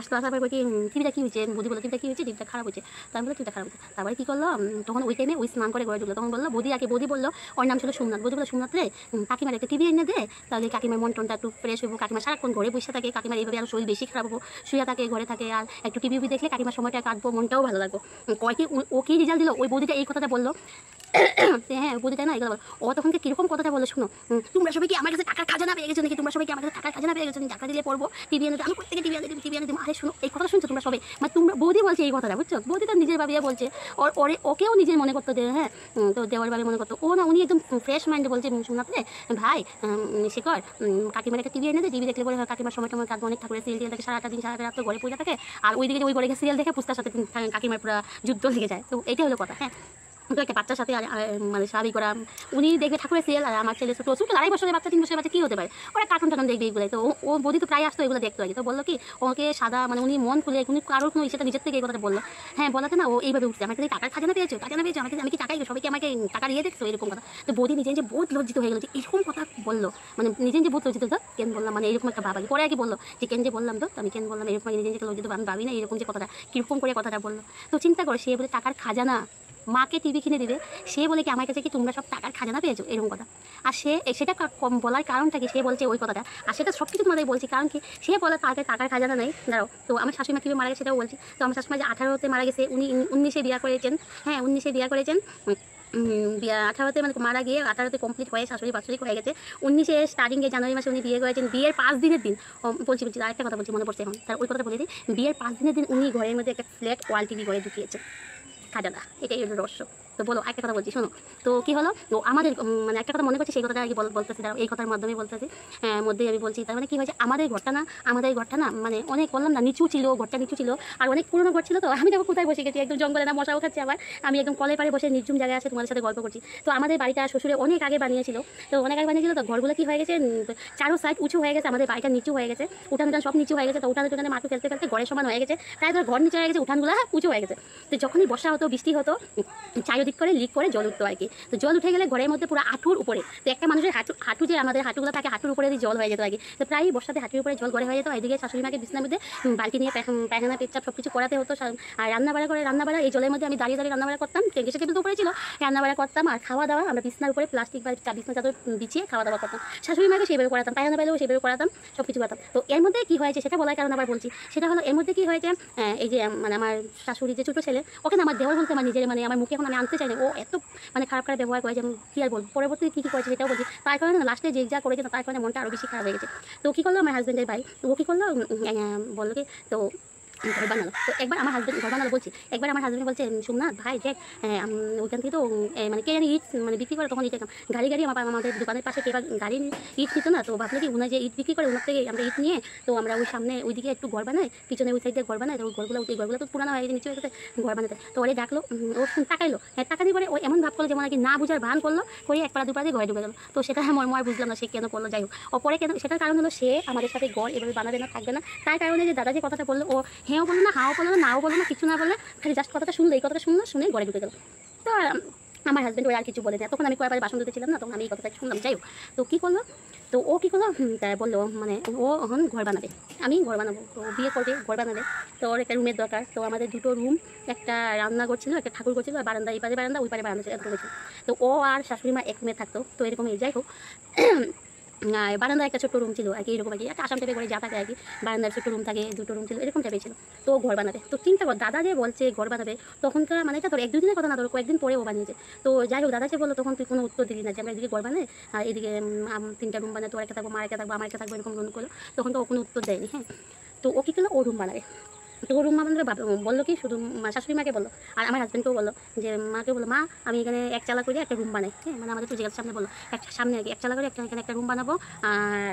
Speaker 1: আসতে আসার পরে কি টিভিটা কি হয়েছে বৌদি বললো টিভিটা কি হয়েছে টিভিটা খারাপ হয়েছে তো আমি বললো টিভিটা খারাপ হয়েছে তারপরে কী করলো তখন ওই টাইমে ওই স্নান করে ঘরে ঢুকলো তখন বললো বৌদি আগে বৌদি বললো ওর নাম ছিল সোমনাথ বৌদি বললো সোমনাথ রে কাকিমার একটা টিভি এনে দে তাহলে কাকিমার মন্টনটা একটু ফ্রেশ হবো কাকিমা সারাক্ষণ ঘরে বসে থাকে কাকিমার এইভাবে আরও শরীর বেশি খারাপ হবো শুয়ে থাকে ঘরে থাকে আর একটু টিভি দেখলে কাকিমার সময়টা কাটবো মনটাও ভালো লাগবো কয়েকটি ও কী রেজাল্ট দিল ওই বৌদিটা এই কথাটা বললো হ্যাঁ বুঝি তাই না এগুলো ও তখনকে কীরকম কথাটা বলে শুনো তোমরা সবাই কি আমার কাছে টাকার খাজানা পেয়ে গেছো নাকি তোমরা সবাই কি আমার কাছে টাকার খাজানা পেয়ে গেছো টাকা দিলে পড়বো টিভি এনে আমি প্রত্যেকে টিভি এনে দেবো টিভি এনে দেবো আরে শুনো এই কথা শুনছো তোমরা সবাই মানে তোমরা বৌদি বলছে এই কথাটা বুঝছো বৌদি তো নিজের ভাবিয়া বলছে ওর ওরে ওকেও নিজের মনে করতো দেয় হ্যাঁ তো দেওয়ার ভাবে মনে করতো ও না উনি একদম ফ্রেশ মাইন্ডে বলছে শোনাতে ভাই শেখর কাকিমার একটা টিভি এনে দে টিভি দেখলে বলে কাকিমার সময় টময় কাজ অনেক ঠাকুরের সিরিয়াল থাকে সারাটা দিন সারাটা রাত ঘরে পূজা থাকে আর ওইদিকে ওই ঘরে সিরিয়াল দেখে পুস্তার সাথে কাকিমার পুরো যুদ্ধ লেগে যায় তো এটাই হলো কথা হ্যাঁ একটা বাচ্চার সাথে মানে শাড়ি করা উনি দেখবে ঠাকুরের সিরিয়াল আর আমার ছেলে ছোটো ছোটো আড়াই বছরের বাচ্চা তিন বছরের বাচ্চা কী হতে পারে ওরা কার্টুন টাকুন দেখবে এগুলো তো ও বদি তো প্রায় আসতো এগুলো দেখতে হয় তো বললো কি ওকে সাদা মানে উনি মন খুলে উনি কারোর কোনো ইচ্ছাটা নিজের থেকে এই কথাটা বললো হ্যাঁ বলাতে না ও এইভাবে উঠছে আমাকে টাকার খাজানা পেয়েছো খাজানা পেয়েছো আমাকে আমি কি টাকাই সবাইকে আমাকে টাকা দিয়ে দেখছো এরকম কথা তো বৌদি নিজে যে বহুত লজ্জিত হয়ে গেলো যে এরকম কথা বললো মানে নিজে যে বহুত লজ্জিত তো কেন বললাম মানে এরকম একটা বাবা পরে আগে বললো যে কেন যে বললাম তো আমি কেন বললাম এরকম নিজে যে লজ্জিত আমি ভাবি না এরকম যে কথাটা কীরকম করে কথাটা বললো তো চিন্তা করো সে বলে টাকার খাজানা মাকে টিভি কিনে দেবে সে বলে কি আমার কাছে কি তোমরা সব টাকার খাজানা পেয়েছো এরকম কথা আর সে সেটা কম বলার কারণটা কি সে বলছে ওই কথাটা আর সেটা সব কিছু তোমাদের বলছি কারণ কি সে বলে তার কাছে টাকার খাজানা নেই দাঁড়াও তো আমার শাশুড়ি মা কীভাবে মারা গেছে সেটাও বলছি তো আমার শাশুড়ি মা যে আঠারোতে মারা গেছে উনি উনিশে বিয়া করেছেন হ্যাঁ উনিশে বিয়া করেছেন বিয়া আঠারোতে মানে মারা গিয়ে আঠারোতে কমপ্লিট হয়ে শাশুড়ি বাছুরি হয়ে গেছে উনিশে স্টার্টিংয়ে জানুয়ারি মাসে উনি বিয়ে করেছেন বিয়ের পাঁচ দিনের দিন বলছি বলছি আরেকটা কথা বলছি মনে পড়ছে এখন তার ওই কথা বলে দিই বিয়ের পাঁচ দিনের দিন উনি ঘরের মধ্যে একটা ফ্ল্যাট ওয়াল টিভি করে ঢুকিয়েছে 看到了，一点有老鼠。তো বলো একটা কথা বলছি শোনো তো কি হলো আমাদের মানে একটা কথা মনে করছি সেই কথাটা আর কি বলতেছি এই কথার মাধ্যমে বলতেছি হ্যাঁ, মধ্যেই আমি বলছি তার মানে কি হয়েছে আমাদের ঘরটা না আমাদের ঘরটা না মানে অনেক বললাম না নিচু ছিল ঘরটা নিচু ছিল আর অনেক পুরনো ঘর ছিল তো আমি দেখো কোথায় বসে গেছি একদম জঙ্গলে না মশাও খাচ্ছি আবার আমি একদম কলে পারে বসে নির্জুম জায়গায় আছে তোমাদের সাথে গল্প করছি তো আমাদের বাড়িটা শ্বশুরে অনেক আগে বানিয়েছিল তো অনেক আগে বানিয়েছিল তো ঘরগুলো কি হয়ে গেছে চারো সাইড উঁচু হয়ে গেছে আমাদের বাড়িটা নিচু হয়ে গেছে উঠান উঠান সব নিচু হয়ে গেছে তো উঠান উঠানে মাটি ফেলতে ফেলতে ঘরের সমান হয়ে গেছে তাই ধর ঘর নিচে হয়ে গেছে উঠানগুলো উঁচু হয়ে গেছে তো যখনই বর্ষা হতো বৃষ্টি হতো চারো ওদিক করে লিক করে জল উঠতো আর কি তো জল উঠে গেলে ঘরের মধ্যে পুরো হাঁটুর উপরে তো একটা মানুষের হাঁটু হাঁটু যে আমাদের হাঁটুগুলো থাকে হাঁটুর উপরে জল হয়ে যেত আর কি তো প্রায় বর্ষাতে হাঁটুর উপরে জল ঘরে হয়ে যেত এদিকে শাশুড়িমাকে বিছনার মধ্যে বালতি নিয়ে পায়খানা পেটচাপ সব কিছু করাতে হতো আর রান্নাবাড়া করে রান্নাবাড়া এই জলের মধ্যে আমি দাঁড়িয়ে দাঁড়িয়ে রান্নাবাড়া করতাম কিন্তু উপরে ছিল রান্নাবাড়া করতাম আর খাওয়া দাওয়া আমরা বিছনার উপরে প্লাস্টিক বা বিছনা চাদর বিছিয়ে খাওয়া দাওয়া করতাম শাশুড়ি মাকে সেভাবে করাতাম পায়খানা পাইলেও সেভাবে করাতাম সব কিছু করতাম তো এর মধ্যে কী হয়েছে সেটা বলার কারণ আবার বলছি সেটা হলো এর মধ্যে কী হয়েছে এই যে মানে আমার শাশুড়ি যে ছোটো ছেলে ওকে আমার দেওয়ার বলতে আমার নিজের মানে আমার মুখে এখন আমি আনতে বলতে চাই যে ও এত মানে খারাপ খারাপ ব্যবহার করে যে আমি কী আর বলবো পরবর্তীতে কী কী করেছে সেটাও বলছি তার কারণে না লাস্টে যে যা করেছে তার কারণে মনটা আরও বেশি খারাপ হয়ে গেছে তো কী করলো আমার হাজব্যান্ডের ভাই ও কী করলো বললো কি তো ঘর বানালো তো একবার আমার হাজব্যান্ড ঘর বানালো বলছি একবার আমার হাজব্যান্ড বলছে সোমনাথ ভাই দেখ ওইখান থেকে তো মানে কে জানি ইট মানে বিক্রি করে তখন ইট গাড়ি গাড়ি আমার আমাদের দোকানের পাশে কেবার গাড়ি ইট নিত না তো ভাবলো কি উনি যে ইট বিক্রি করে ওনার থেকে আমরা ইট নিয়ে তো আমরা ওই সামনে ওইদিকে একটু ঘর বানাই পিছনে ওই সাইডে ঘর বানাই তো ওই ঘরগুলো ওই ঘরগুলো তো পুরানো হয়ে নিচে হয়ে ঘর বানাতে তো ওরে ডাকলো ও তাকাইলো হ্যাঁ তাকানোর পরে ও এমন ভাব করলো যেমন আর কি না বুঝার ভান করলো করে একপাড়া দুপাড়া দিয়ে ঘরে ঢুকে গেলো তো সেটা আমার ময় বুঝলাম না সে কেন করলো যাই হোক ও পরে কেন সেটার কারণ হলো সে আমাদের সাথে ঘর এভাবে বানাবে না থাকবে না তার কারণে যে দাদা যে কথাটা বললো ও হ্যাঁও বলো না হাও বলো না নাও বলো না কিছু না বলে খালি জাস্ট কথাটা শুনলো এই কথাটা শুনলো শুনে ঘরে ঢুকে গেল তো আমার হাজব্যান্ড ওরা আর কিছু বলে তখন আমি কয়েকবার বাসন ধুতেছিলাম না তখন আমি এই কথাটা শুনলাম যাই তো কী করলো তো ও কী করলো তাই বললো মানে ও এখন ঘর বানাবে আমি ঘর বানাবো তো বিয়ে করবে ঘর বানাবে তো ওর একটা রুমের দরকার তো আমাদের দুটো রুম একটা রান্না করছিল একটা ঠাকুর করছিল আর বারান্দা এই পারে বারান্দা ওই পারে বারান্দা ছিল তো ও আর শাশুড়ি মা এক রুমে থাকতো তো এরকম এই যাই হোক বারান্দার একটা ছোট্ট রুম ছিল আর কি এরকম আর কি একটা আসাম টাইপের করে যা থাকে আর কি বারান্দার ছোট্ট রুম থাকে দুটো রুম ছিল এরকম টাইপের ছিল তো ঘর বানাবে তো চিন্তা কর দাদা যে বলছে ঘর বানাবে তখনকার মানে এটা তোর এক দুদিনের কথা না ধরো কয়েকদিন পরে ও বানিয়েছে তো যাই হোক দাদা সে বললো তখন তুই কোনো উত্তর দিলি না যে আমরা এদিকে ঘর বানাই আর এদিকে তিনটা রুম বানায় তোর একটা থাকবো মার একটা থাকবো আমার একটা থাকবো এরকম রুম করলো তখন তো ও কোনো উত্তর দেয়নি হ্যাঁ তো ও কী করলো ও রুম বানাবে তো ওর মা বললো কি শুধু শাশুড়ি মাকে বললো আর আমার হাজব্যান্ডকেও বললো যে মাকে বললো মা আমি এখানে এক চালা করে একটা রুম বানাই হ্যাঁ মানে আমাদের প্রজেক্টের সামনে বললো একটা সামনে এক চালা করে একটা এখানে একটা রুম বানাবো আর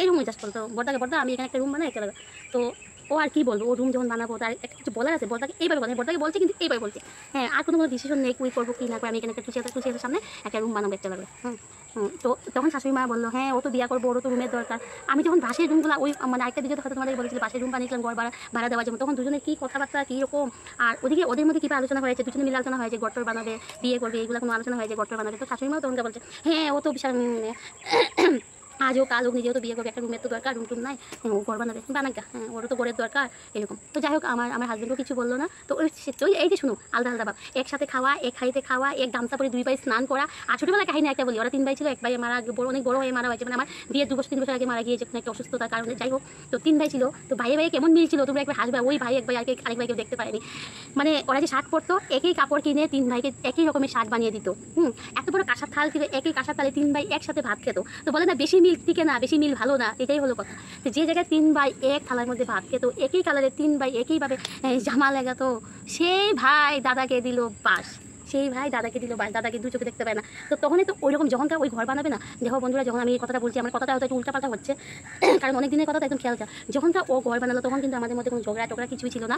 Speaker 1: এই জাস্ট চাষ করতো বর্দাকে বর্দা আমি এখানে একটা রুম বানাই এক চালা তো ও আর কি বলবো ও রুম যখন বানাবো তার একটা কিছু বলার আছে বর্দাকে এইভাবে বলে বর্দাকে বলছে কিন্তু এইভাবে বলছে হ্যাঁ আর কোনো কোনো ডিসিশন নেই কুই করবো কি না করে আমি এখানে একটা খুশি খুশি সামনে একটা রুম বানাবো একটা লাগবে তো তখন শাশুড়ি মা বললো হ্যাঁ ও তো বিয়া করবো ওরও তো রুমের দরকার আমি যখন বাসের রুমগুলো ওই মানে একটা দিকে হয়তো তোমাদের বলেছিল বাসের রুম বানিয়েছিলাম ঘর ভাড়া ভাড়া দেওয়া যাবে তখন দুজনের কী কথাবার্তা কীরকম আর ওদিকে ওদের মধ্যে কীভাবে আলোচনা হয়েছে দুজনে মিলে আলোচনা হয়েছে গট্টর বানাবে বিয়ে করবে এগুলো কোনো আলোচনা হয়েছে গট্টর বানাবে তো শাশুড়ি মাও তখন বলছে হ্যাঁ ও তো বিশাল আজ ও কাজ হোক নিজেও তো বিয়ে করবে একটা রুমের তো দরকার রুম টুম নাই ও হ্যাঁ, ঘর বানাবে বানাকা হ্যাঁ ওরও তো ঘরের দরকার এরকম তো যাই হোক আমার আমার হাজব্যান্ডও কিছু বললো না তো ওই এই যে শুনো আলাদা আলাদা বাপ একসাথে খাওয়া এক হাইতে খাওয়া এক গামছা পরে দুই ভাই স্নান করা আর ছোটোবেলা কাহিনী একটা বলি ওরা তিন ভাই ছিল এক ভাই মারা বড় অনেক বড় হয়ে মারা হয়েছে মানে আমার বিয়ে দু বছর তিন বছর আগে মারা গিয়েছে একটা অসুস্থতার কারণে যাই হোক তো তিন ভাই ছিল তো ভাইয়ে ভাইয়ে কেমন মিল ছিল তোমরা একবার হাসবে ওই ভাই এক ভাই আগে আরেক ভাইকে দেখতে পারেনি মানে ওরা যে শার্ট পরতো একই কাপড় কিনে তিন ভাইকে একই রকমের শার্ট বানিয়ে দিত হুম এত বড় কাঁসার থাল ছিল একই কাঁসার থালে তিন ভাই একসাথে ভাত খেত তো বলে না বেশি মিল মিল দিকে না বেশি মিল ভালো না এটাই হলো কথা যে জায়গায় তিন বাই এক থালার মধ্যে ভাত খেতো একই কালারে তিন বাই একইভাবে জামা লাগাতো সেই ভাই দাদাকে দিল বাস সেই ভাই দাদাকে দিল ভাই দাদাকে দু চোখে দেখতে পায় না তো তখনই তো ওইরকম যখন ওই ঘর বানাবে না দেখো বন্ধুরা যখন আমি এই কথাটা বলছি আমার কথাটা হয়তো একটু উল্টাপাল্টা হচ্ছে কারণ অনেক দিনের কথা একদম খেয়াল যখন ও ঘর বানালো তখন কিন্তু আমাদের মধ্যে কোনো ঝগড়া টগড়া কিছুই ছিল না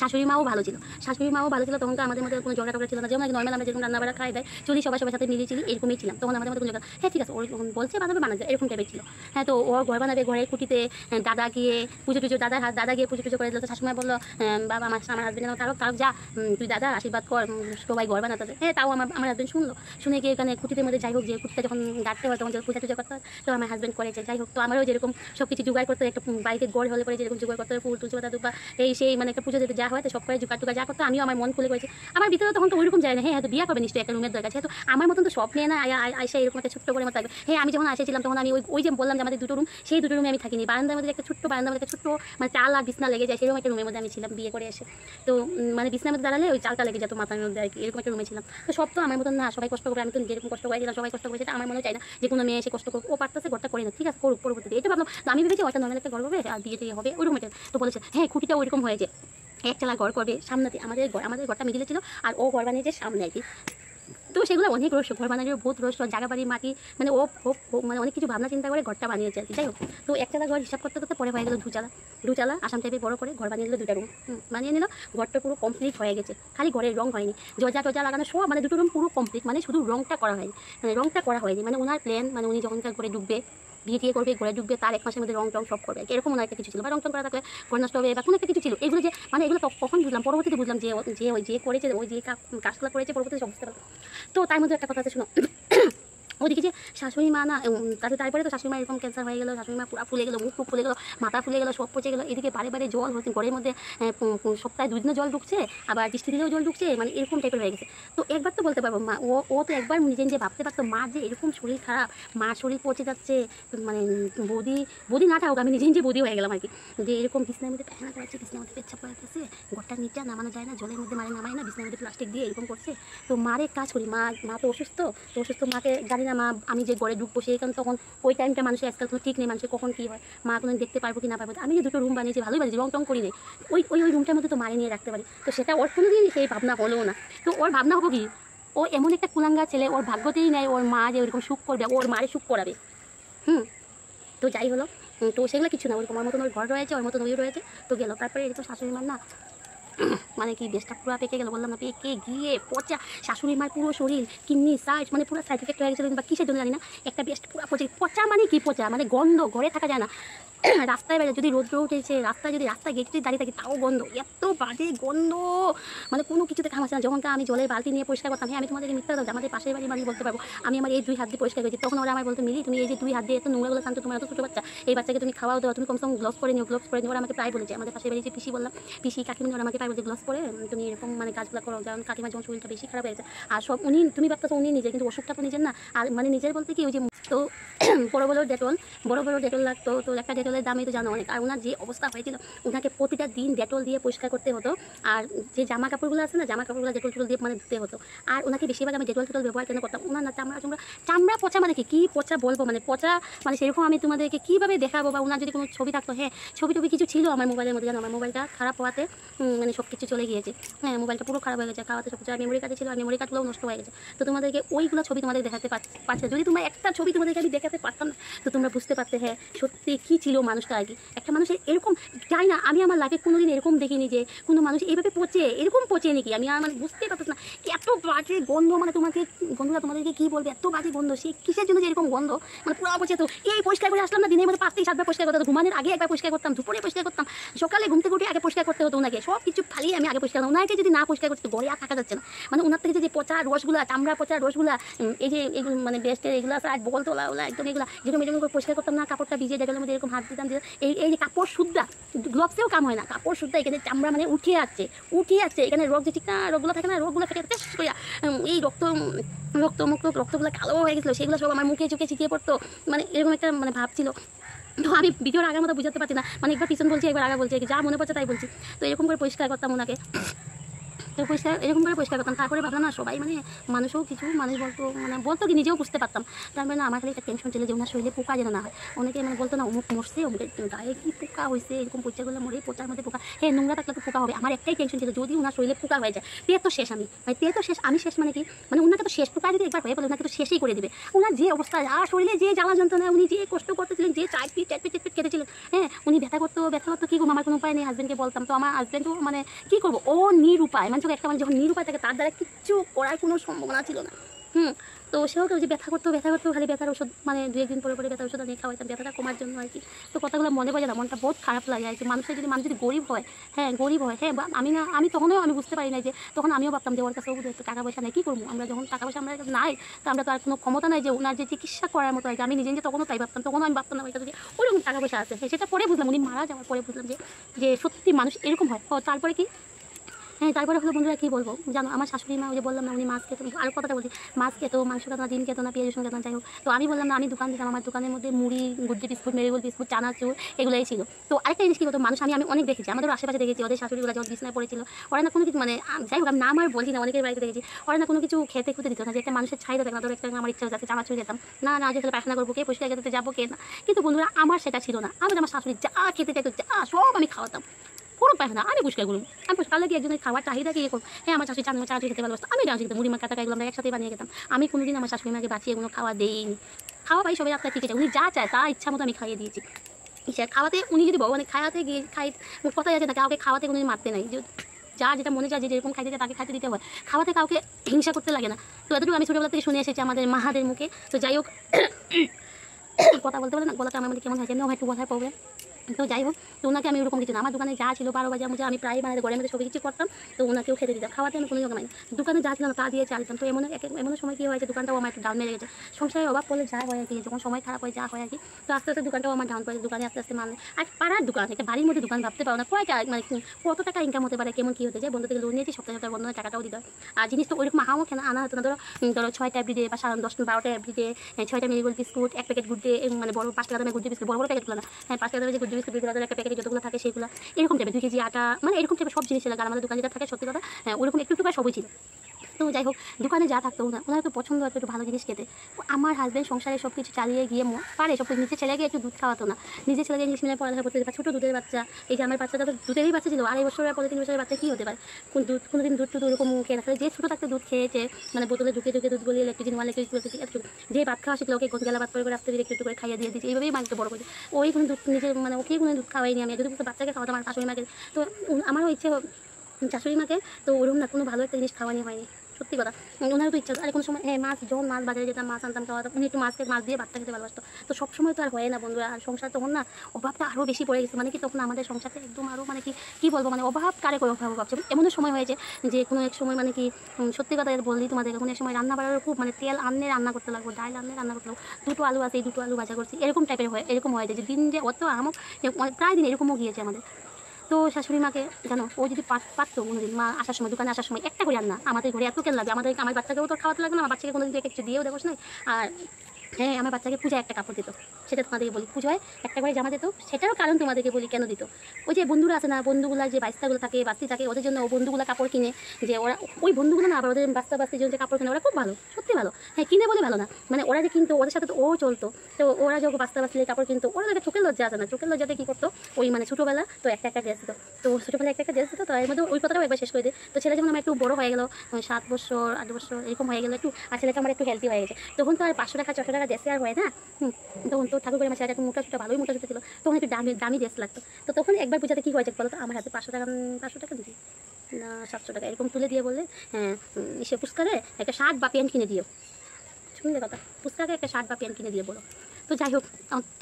Speaker 1: শাশুড়ি মাও ভালো ছিল শাশুড়ি মাও ভালো ছিল তখন তো আমাদের মধ্যে কোনো ঝগড়া টগড়া ছিল না যেমন নর্মাল আমরা যেরকম রান্নাবাড়া খাই দেয় চলি সবাই সবার সাথে মিলিয়ে চিলি এরকমই ছিলাম তখন আমাদের মধ্যে কোনো ঝগড়া হ্যাঁ ঠিক আছে ওর বলছে বানাবে বানাবে এরকম টাইপের ছিল হ্যাঁ তো ও ঘর বানাবে ঘরের কুটিতে হ্যাঁ, দাদা গিয়ে পুজো টুজো দাদার হাত দাদা গিয়ে পুজো টুজো করে দিল তো শাশুড়ি বললো হ্যাঁ, বাবা আমার আমার হাজবেন্ড কারো কারো যা তুই দাদা আশীর্বাদ কর সবাই ঘর বানাতে হ্যাঁ তাও আমার আমার হাজব্যান্ড শুনলো শুনে গিয়ে এখানে কুটিতে মধ্যে যাই হোক যে খুঁটিটা যখন গাড়তে হয় তখন পূজা টুজা করতে হয় তো আমার হাজব্যান্ড করেছে যাই হোক তো আমারও যেরকম সব কিছু জোগাড় করতে হয় একটা বাড়িতে গড় হলে পরে যেরকম জোগাড় করতে হয় ফুল তুলসী পাতা দুপা এই সেই মানে একটা পুজো যেতে যা হয় তো সব করে জোগাড় টুকা যা করতে আমিও আমার মন খুলে করেছি আমার ভিতরে তখন তো ওইরকম যায় না হ্যাঁ বিয়া করবে নিশ্চয়ই একটা রুমের দরকার যেহেতু আমার মতন তো সব নিয়ে না আসে এরকম একটা ছোট্ট করে মতো থাকবে হ্যাঁ আমি যখন আসেছিলাম তখন আমি ওই ওই যে বললাম যে আমাদের দুটো রুম সেই দুটো রুমে আমি থাকিনি বারান্দার মধ্যে একটা ছোট্ট বারান্দার মধ্যে একটা ছোট্ট মানে চাল আর বিছনা লেগে যায় সেরকম একটা রুমের মধ্যে আমি ছিলাম বিয়ে করে এসে তো মানে বিছনার মধ্যে দাঁড়ালে ওই চালটা লেগে যেত মাথার মধ্যে আর কি এরকম একটা রুমে ছিলাম তো সব তো আমার মতন না সবাই কষ্ট করে আমি তো যেরকম কষ্ট করে দিলাম সবাই কষ্ট করেছে আমার মনে চাই না যে কোনো মেয়ে এসে কষ্ট করুক ও পারতেছে ঘরটা করে না ঠিক আছে করুক পরবর্তীতে এটা ভাবলাম আমি ভেবেছি ওটা নর্মাল একটা ঘর হবে আর বিয়ে হবে ওই এটা তো বলেছে হ্যাঁ খুঁটিটা ওইরকম হয়েছে একচালা ঘর করবে সামনাতে আমাদের আমাদের ঘরটা মিডিলে আর ও ঘর বানিয়েছে সামনে আর কি তো সেগুলো অনেক রহস্য ঘর বানানোর ভূত রহস্য জায়গা বাড়ি মাটি মানে ও হোপ হোপ মানে অনেক কিছু ভাবনা চিন্তা করে ঘরটা বানিয়েছে আর কি যাই হোক তো একচালা ঘর হিসাব করতে করতে পরে হয়ে গেলো দুচালা দুচালা আসাম টাইপের বড় করে ঘর বানিয়ে দিল দুটা রুম বানিয়ে নিল ঘরটা পুরো কমপ্লিট হয়ে গেছে খালি ঘরের রং হয়নি জজা টজা লাগানো সব মানে দুটো রুম পুরো কমপ্লিট মানে শুধু রংটা করা হয়নি মানে রংটা করা হয়নি মানে ওনার প্ল্যান মানে উনি যখনকার ঘরে ডুববে বিয়ে টিয়ে করবে ঘুরে ঢুকবে তার এক মাসের মধ্যে রং টং সব করবে এরকম ওনার একটা কিছু ছিল বা রং টং করা থাকলে ঘর নষ্ট হবে বা কোনো একটা কিছু ছিল এগুলো যে মানে এগুলো কখন বুঝলাম পরবর্তীতে বুঝলাম যে যে ওই যে করেছে ওই যে কাজগুলো করেছে পরবর্তীতে সব বুঝতে তো তার মধ্যে একটা কথা আছে শুনো ওদিকে যে শাশুড়ি মা না তাতে তারপরে তো শাশুড়ি মা এরকম ক্যান্সার হয়ে গেলো শাশুড়ি মা পুরা ফুলে গেলো মুখ ফুক ফুলে গেলো মাথা ফুলে গেলো সব পচে গেলো এদিকে বারে বারে জল হচ্ছে ঘরের মধ্যে সপ্তাহে দুদিনও জল ঢুকছে আবার বৃষ্টি দিলেও জল ঢুকছে মানে এরকম টাইপের হয়ে গেছে তো একবার তো বলতে পারবো মা ও ও তো একবার নিজে নিজে ভাবতে পারতো মা যে এরকম শরীর খারাপ মা শরীর পচে যাচ্ছে মানে বদি বদি না থাকুক আমি নিজে নিজে বদি হয়ে গেলাম আর কি যে এরকম বিছনার মধ্যে পায়খানা করাচ্ছে বিছনার মধ্যে পেচ্ছা পড়াতেছে ঘরটা নিচে নামানো যায় না জলের মধ্যে মারে নামায় না বিছনার মধ্যে প্লাস্টিক দিয়ে এরকম করছে তো মারে কাজ করি মা মা তো অসুস্থ তো অসুস্থ মাকে গাড়ি না মা আমি যে ঘরে ঢুকবো সেই কারণে তখন ওই টাইমটা মানুষের আজকাল তো ঠিক নেই মানুষের কখন কী হয় মা কোনো দেখতে পারবো কি না পারবো আমি যে দুটো রুম বানিয়েছি ভালোই বানিয়েছি রং টং করি নেই ওই ওই ওই রুমটার মধ্যে তো মারে নিয়ে রাখতে পারি তো সেটা ওর কোনো দিন সেই ভাবনা হলো না তো ওর ভাবনা হবো কি ও এমন একটা কুলাঙ্গা ছেলে ওর ভাগ্যতেই নেয় ওর মা যে ওরকম সুখ করবে ওর মারে সুখ করাবে হুম তো যাই হলো তো সেগুলো কিছু না ওরকম ওর মতন ওর ঘর রয়েছে ওর মতন ওই রয়েছে তো গেল তারপরে এটা তো শাশুড়ি মার না মানে কি বেশটা পুরো পেকে গেল বললাম না পেকে গিয়ে পচা শাশুড়ি মার পুরো শরীর কিডনি সাইজ মানে পুরো সাইড এফেক্ট হয়ে গেছিলো বা কিসের জন্য জানি না একটা বেস্ট পুরো পচে পচা মানে কি পচা মানে গন্ধ ঘরে থাকা যায় না রাস্তায় বেড়ে যদি রোদ্র উঠেছে রাস্তায় যদি রাস্তায় গেটটি দাঁড়িয়ে থাকে তাও গন্ধ এত বাজে গন্ধ মানে কোনো কিছুতে আছে না যখন আমি জলের বালতি নিয়ে পরিষ্কার করতাম হ্যাঁ আমি তোমাদের মিথ্যা কথা আমাদের পাশের বাড়ি মানুষ বলতে পারবো আমি আমার এই দুই হাত দিয়ে পরিষ্কার করেছি তখন ওরা আমার বলতে মিলি তুমি এই যে দুই হাত দিয়ে এত নোংরাগুলো শান্ত তোমার এত ছোটো বাচ্চা এই বাচ্চাকে তুমি খাওয়াও দেওয়া তুমি কমসম গ্লোভস পরে নিও গ্লোভস পরে নিও ওরা আমাকে প্রায় বলেছে আমাদের পাশের বাড়ি যে পিসি বললাম পিসি কাকিমা ওরা আমাকে প্রায় বলছে গ্লোভস পরে তুমি এরকম মানে গাছগুলো করো কারণ কাকিমা যখন শরীরটা বেশি খারাপ হয়েছে আর সব উনি তুমি তো উনি নিজে কিন্তু অসুখটা তো নিজের না আর মানে নিজের বলতে কি ওই যে তো বড়ো বড়ো ডেটল বড় বড় ডেটল লাগতো তো একটা ডেটল ডেটলের দামই তো জানো অনেক আর ওনার যে অবস্থা হয়েছিল ওনাকে প্রতিটা দিন ডেটল দিয়ে পরিষ্কার করতে হতো আর যে জামা কাপড়গুলো আছে না জামা কাপড়গুলো ডেটল টেটল দিয়ে মানে ধুতে হতো আর ওনাকে বেশিরভাগ আমি ডেটল টেটল ব্যবহার কেন করতাম ওনার না চামড়া চামড়া চামড়া পচা মানে কি কী পচা বলবো মানে পচা মানে সেরকম আমি তোমাদেরকে কীভাবে দেখাবো বা ওনার যদি কোনো ছবি থাকতো হ্যাঁ ছবি টবি কিছু ছিল আমার মোবাইলের মধ্যে জানো আমার মোবাইলটা খারাপ হওয়াতে মানে সব কিছু চলে গিয়েছে হ্যাঁ মোবাইলটা পুরো খারাপ হয়ে গেছে খাওয়াতে সব কিছু আর মেমোরি কার্ডে ছিল আর মেমোরি কার্ডগুলো নষ্ট হয়ে গেছে তো তোমাদেরকে ওইগুলো ছবি তোমাদের দেখাতে পারছে যদি তোমরা একটা ছবি তোমাদেরকে আমি দেখাতে পারতাম তো তোমরা বুঝতে পারতে হ্যাঁ সত্যি কী ছিল মানুষটা আর কি একটা মানুষের এরকম যাই না আমি আমার লাইফে কোনোদিন এরকম দেখিনি যে কোনো মানুষ এইভাবে পচে এরকম পচে নাকি আমি আমার মানে বুঝতে পারতাম না এত বাজে গন্ধ মানে তোমাকে গন্ধটা তোমাদেরকে কী বলবে এত বাজে গন্ধ সে কিসের জন্য যে এরকম গন্ধ মানে পুরো পচে তো এই পরিষ্কার করে আসলাম না দিনের মধ্যে পাঁচটি সাতবার পরিষ্কার করতাম ঘুমানের আগে একবার পরিষ্কার করতাম দুপুরে পরিষ্কার করতাম সকালে ঘুম থেকে উঠে আগে পরিষ্কার করতে হতো ওনাকে সব কিছু ফালিয়ে আমি আগে পরিষ্কার ওনাকে যদি না পরিষ্কার করতে গড়ে আর থাকা যাচ্ছে না মানে ওনার থেকে যে পচা রসগুলা চামড়া পচা রসগুলা এই যে এগুলো মানে বেস্টের এগুলো আছে বল তোলা ওলা একদম এগুলো যেরকম এরকম করে পরিষ্কার করতাম না কাপড়টা ভিজে যেগুলোর মধ্যে এরকম হাত দিতাম যে এই এই যে কাপড় শুদ্ধা গ্লোভসেও কাম হয় না কাপড় শুদ্ধা এখানে চামড়া মানে উঠিয়ে আসছে উঠিয়ে আসছে এখানে রোগ যে ঠিক না রোগগুলো থাকে না রোগগুলো থাকে টেস্ট করিয়া এই রক্ত রক্ত মুক্ত রক্তগুলো কালো হয়ে গেছিলো সেগুলো সব আমার মুখে চোখে ছিটিয়ে পড়তো মানে এরকম একটা মানে ভাব ছিল তো আমি ভিডিওর আগের মতো বুঝাতে পারছি না মানে একবার পিছন বলছি একবার আগে বলছি যা মনে পড়ছে তাই বলছি তো এরকম করে পরিষ্কার করতাম ওনাকে তো পরিষ্কার এরকম করে পরিষ্কার করতাম তারপরে ভাবলাম না সবাই মানে মানুষও কিছু মানুষ বলতো মানে বলতো কি নিজেও বুঝতে পারতাম তারপরে না আমার খালি একটা টেনশন ছিল যে ওনার শরীরে পোকা যেন না হয় অনেকে মানে বলতো না অমুক মরছে অমুকের গায়ে কি পোকা হয়েছে এরকম পরিষ্কার করলে মরে পোচার মধ্যে পোকা হ্যাঁ নোংরা থাকলে তো পোকা হবে আমার একটাই টেনশন ছিল যদি ওনার শরীরে পোকা হয়ে যায় তে তো শেষ আমি মানে তে তো শেষ আমি শেষ মানে কি মানে ওনাকে তো শেষ পোকা যদি একবার হয়ে পড়ে ওনাকে তো শেষই করে দেবে ওনার যে অবস্থা আর শরীরে যে জ্বালা যন্ত্রণা উনি যে কষ্ট করতেছিলেন যে চার পিট চার পিট পিট কেটেছিলেন হ্যাঁ উনি ব্যথা করতো ব্যথা করতো কি করবো আমার কোনো উপায় নেই হাজব্যান্ডকে বলতাম তো আমার হাজব্যান্ডও মানে কি করবো ও নিরুপায় মানে চোখে একটা মানুষ যখন নিরুপায় থাকে তার দ্বারা কিচ্ছু করার কোনো সম্ভাবনা ছিল না হুম তো সেও কেউ যে ব্যথা করতো ব্যথা করতো খালি ব্যথার ওষুধ মানে দু একদিন পরে পরে ব্যথা ওষুধ নিয়ে খাওয়াইতাম ব্যথাটা কমার জন্য আর কি তো কথাগুলো মনে পড়ে না মনটা বহুত খারাপ লাগে আর কি মানুষের যদি মানুষ যদি গরিব হয় হ্যাঁ গরিব হয় হ্যাঁ আমি না আমি তখনও আমি বুঝতে পারি না যে তখন আমিও ভাবতাম যে ওর কাছে একটু টাকা পয়সা নেই কী করবো আমরা যখন টাকা পয়সা আমরা নাই তো আমরা তো আর কোনো ক্ষমতা নাই যে ওনার যে চিকিৎসা করার মতো আর কি আমি নিজে নিজে তখনও তাই ভাবতাম তখনও আমি ভাবতাম না ওই কাছে যে ওরকম টাকা পয়সা আছে হ্যাঁ, সেটা পরে বুঝলাম উনি মারা যাওয়ার পরে বুঝলাম যে যে সত্যি মানুষ এরকম হয় তারপরে কি হ্যাঁ তারপরে হলো বন্ধুরা কি বলবো জানো আমার শাশুড়ি মা ওই যে বললাম না উনি মাছ খেতো আর কথাটা বলছি মাছ খেতো মাংস খেতো না ডিম খেতো না পেঁয়াজ রসুন খেতো না যাই হোক তো আমি বললাম না আমি দোকান দিতাম আমার দোকানের মধ্যে মুড়ি গুড্ডি বিস্কুট মেরিগোল বিস্কুট চানাচুর এগুলোই ছিল তো আরেকটা জিনিস কি বলতো মানুষ আমি আমি অনেক দেখেছি আমাদের আশেপাশে দেখেছি ওদের শাশুড়িগুলো যখন বিছনায় পড়েছিল ওরা না কোনো কিছু মানে যাই হোক আমি নাম আর বলছি না অনেকের বাড়িতে দেখেছি ওরা না কোনো কিছু খেতে খুঁতে দিত না যে একটা মানুষের ছাই থাকে না তোর একটা আমার ইচ্ছা হচ্ছে চানাচুর খেতাম না না যেখানে পায়খানা করবো কে পরিষ্কার খেতে যাবো কে না কিন্তু বন্ধুরা আমার সেটা ছিল না আমি আমার শাশুড়ি যা খেতে যা সব আমি খাওয়াতাম কোনো পায় না আমি পুষ্কার করুন আমি পুষ্কার লাগে একজনের খাওয়ার চাহিদা কি করুন হ্যাঁ আমার শাশুড়ি চান চা খেতে ভালোবাসতো আমি ডান্স মুড়ি মা কাটা এগুলো আমরা একসাথে বানিয়ে খেতাম আমি কোনোদিন আমার শাশুড়ি মাকে বাঁচিয়ে কোনো খাওয়া দিইনি খাওয়া পাই সবাই আপনার ঠিক আছে উনি যা চায় তা ইচ্ছা মতো আমি খাইয়ে দিয়েছি ইচ্ছা খাওয়াতে উনি যদি ভগবানের খাওয়াতে গিয়ে খাই কথাই আছে না কাউকে খাওয়াতে কোনো মারতে নাই যা যেটা মনে যায় যে যেরকম খাইতে তাকে খাইতে দিতে হয় খাওয়াতে কাউকে হিংসা করতে লাগে না তো এতটুকু আমি ছোটোবেলা থেকে শুনে এসেছি আমাদের মাহাদের মুখে তো যাই হোক কথা বলতে পারে না গলাটা আমার মধ্যে মানে কেমন হয় কেন একটু কথায় প্রবলেম তো যাই হোক তো ওনাকে আমি ওরকম দিতাম আমার দোকানে যা ছিল বারো বাজে আমি আমি প্রায় মানে ঘরের মধ্যে সবই কিছু করতাম তো ওনাকেও খেতে দিতাম খাওয়াতে আমি কোনো জায়গা রকম দোকানে যা ছিল না তা দিয়ে চালতাম তো এমন এক এমন সময় কী হয়েছে দোকানটাও আমার একটু ডাউন মেরে গেছে সংসারে অভাব পড়লে যা হয় আর কি যখন সময় খারাপ হয় যা হয় আর কি তো আস্তে আস্তে দোকানটাও আমার ডাউন পড়ে দোকানে আস্তে আস্তে মানে আর পাড়ার দোকান একটা বাড়ির মধ্যে দোকান ভাবতে পারো না কয়টা মানে কত টাকা ইনকাম হতে পারে কেমন কী হতে যায় বন্ধু থেকে লোন নিয়েছি সপ্তাহে সপ্তাহে বন্ধুদের টাকাটাও দিতে আর জিনিস তো ওইরকম হাও কেন আনা হতো না ধরো ধরো ছয়টা এভরিডে বা সাড়ে দশটা বারোটা এভরিডে ছয়টা মেরিগোল বিস্কুট এক প্যাকেট গুড ডে মানে বড় পাঁচ টাকা দামে গুড ডে বিস্কুট বড় বড় প্যাকেটগুলো না হ্যাঁ পাঁচ টাকা দামে যে জিনিস বিস্কুট বিভিন্ন একটা প্যাকেটে যতগুলো থাকে সেগুলো এরকম টাইপের দুই কেজি আটা মানে এরকম টাইপের সব জিনিস লাগে আমাদের দোকানে যেটা থাকে সত্যি কথা হ্যাঁ, ওরকম একটু একটু প্রায় সবই ছিল তো যাই হোক দোকানে যা থাকতো না ওনার একটু পছন্দ হতো একটু ভালো জিনিস খেতে আমার হাজব্যান্ড সংসারে সব কিছু চালিয়ে গিয়ে পারে সব নিজের ছেলেকে একটু দুধ খাওয়াতো না নিজের ছেলেকে জিনিস মিলে পড়ালেখা করতে বা ছোটো দুধের বাচ্চা এই যে আমার বাচ্চাটা তো দুধেরই বাচ্চা ছিল আড়াই বছর পরে তিন বছরের বাচ্চা কী হতে পারে কোন দুধ কোনো দিন দুধ ওরকম খেয়ে না যে ছোটো থাকতে দুধ খেয়েছে মানে বোতলে ঢুকে ঢুকে দুধ গলিয়ে একটু নয় একটু যে ভাত খাওয়া শিখলো ওকে গেলা ভাত করে রাখতে দিয়ে একটু করে খাইয়ে দিয়ে দিচ্ছে এইভাবেই মাকে বড় করছে ওই কোনো দুধ নিজের মানে ওকে কোনো দুধ খাওয়াইনি আমি যদি বাচ্চাকে খাওয়াতাম আমার শাশুড়ি মাকে তো আমারও ইচ্ছে শাশুড়ি মাকে তো ওরকম না কোনো ভালো একটা জিনিস খাওয়ানি হয়নি সত্যি কথা মানে ওনারও তো ইচ্ছা আর কোনো সময় হ্যাঁ মাছ যখন মাছ বাজারে যেতাম মাছ আনতাম খাওয়া উনি একটু মাছকে মাছ দিয়ে বাচ্চা খেতে ভালোবাসতো তো সবসময় তো আর হয় না বন্ধুরা আর সংসার তখন না অভাবটা আরও বেশি পড়ে গেছে মানে কি তখন আমাদের সংসারে একদম আরও মানে কি কী বলবো মানে অভাব কারে করে অভাব ভাবছে এমনও সময় হয়েছে যে কোনো এক সময় মানে কি সত্যি কথা বললি তোমাদের কোনো এক সময় রান্না বাড়ার খুব মানে তেল আনলে রান্না করতে লাগবো ডাল আনলে রান্না করতে লাগবো দুটো আলু আছে এই দুটো আলু ভাজা করছি এরকম টাইপের হয় এরকম হয়ে যায় যে দিন যে অত আমক প্রায় দিন এরকমও গিয়েছে আমাদের তো শাশুড়ি মাকে জানো ও যদি পারতো কোনোদিন মা আসার সময় দোকানে আসার সময় একটা করে আন না আমাদের ঘরে এত কেন লাগবে আমাদের আমার বাচ্চাকেও তো খাওয়াতে লাগবে না আমার বাচ্চাকে কোনোদিন একটু দিয়েও দেখোস না আর হ্যাঁ আমার বাচ্চাকে পূজা একটা কাপড় দিত সেটা তোমাদেরকে বলি হয় একটা করে জামা দিত সেটারও কারণ তোমাদেরকে বলি কেন দিত ওই যে বন্ধুরা আছে না বন্ধুগুলা যে বাস্তাগুলো থাকে বাস্তি থাকে ওদের জন্য ও বন্ধুগুলা কাপড় কিনে যে ওরা ওই বন্ধুগুলো না আবার ওদের বাস্তা বাস্তির জন্য যে কাপড় কিনে ওরা খুব ভালো সত্যি ভালো হ্যাঁ কিনে বলে ভালো না মানে ওরা যে কিনতো ওদের সাথে তো ও চলতো তো ওরা যখন বাস্তা বাস্তির কাপড় কিনতো ওরা তো চোখের লজ্জা আছে না চোখের লজ্জাতে কী করতো ওই মানে ছোটোবেলা তো একটা একটা ড্রেস দিত তো ছোটোবেলা একটা একটা ড্রেস দিত তো এর মধ্যে ওই কথাটাও একবার শেষ করে দিই তো ছেলে যেমন আমার একটু বড় হয়ে গেলো সাত বছর আট বছর এরকম হয়ে গেলো একটু আর ছেলেটা আমার একটু হেলদি হয়ে গেছে তখন তো আর পাঁচশো টাকা ছশো টাকা যারা দেশে আর হয় না তখন তো ঠাকুর করে আমার সেটা একটু মোটা সুটা ভালোই মোটা সুটা ছিল তখন একটু দামি দামি ড্রেস লাগতো তো তখন একবার পূজাতে কী যাক বলো তো আমার হাতে পাঁচশো টাকা পাঁচশো টাকা দিবি না সাতশো টাকা এরকম তুলে দিয়ে বললে হ্যাঁ সে পুষ্কারে একটা শার্ট বা প্যান্ট কিনে দিও শুনলে কথা পুষ্কারে একটা শার্ট বা প্যান্ট কিনে দিয়ে বলো তো যাই হোক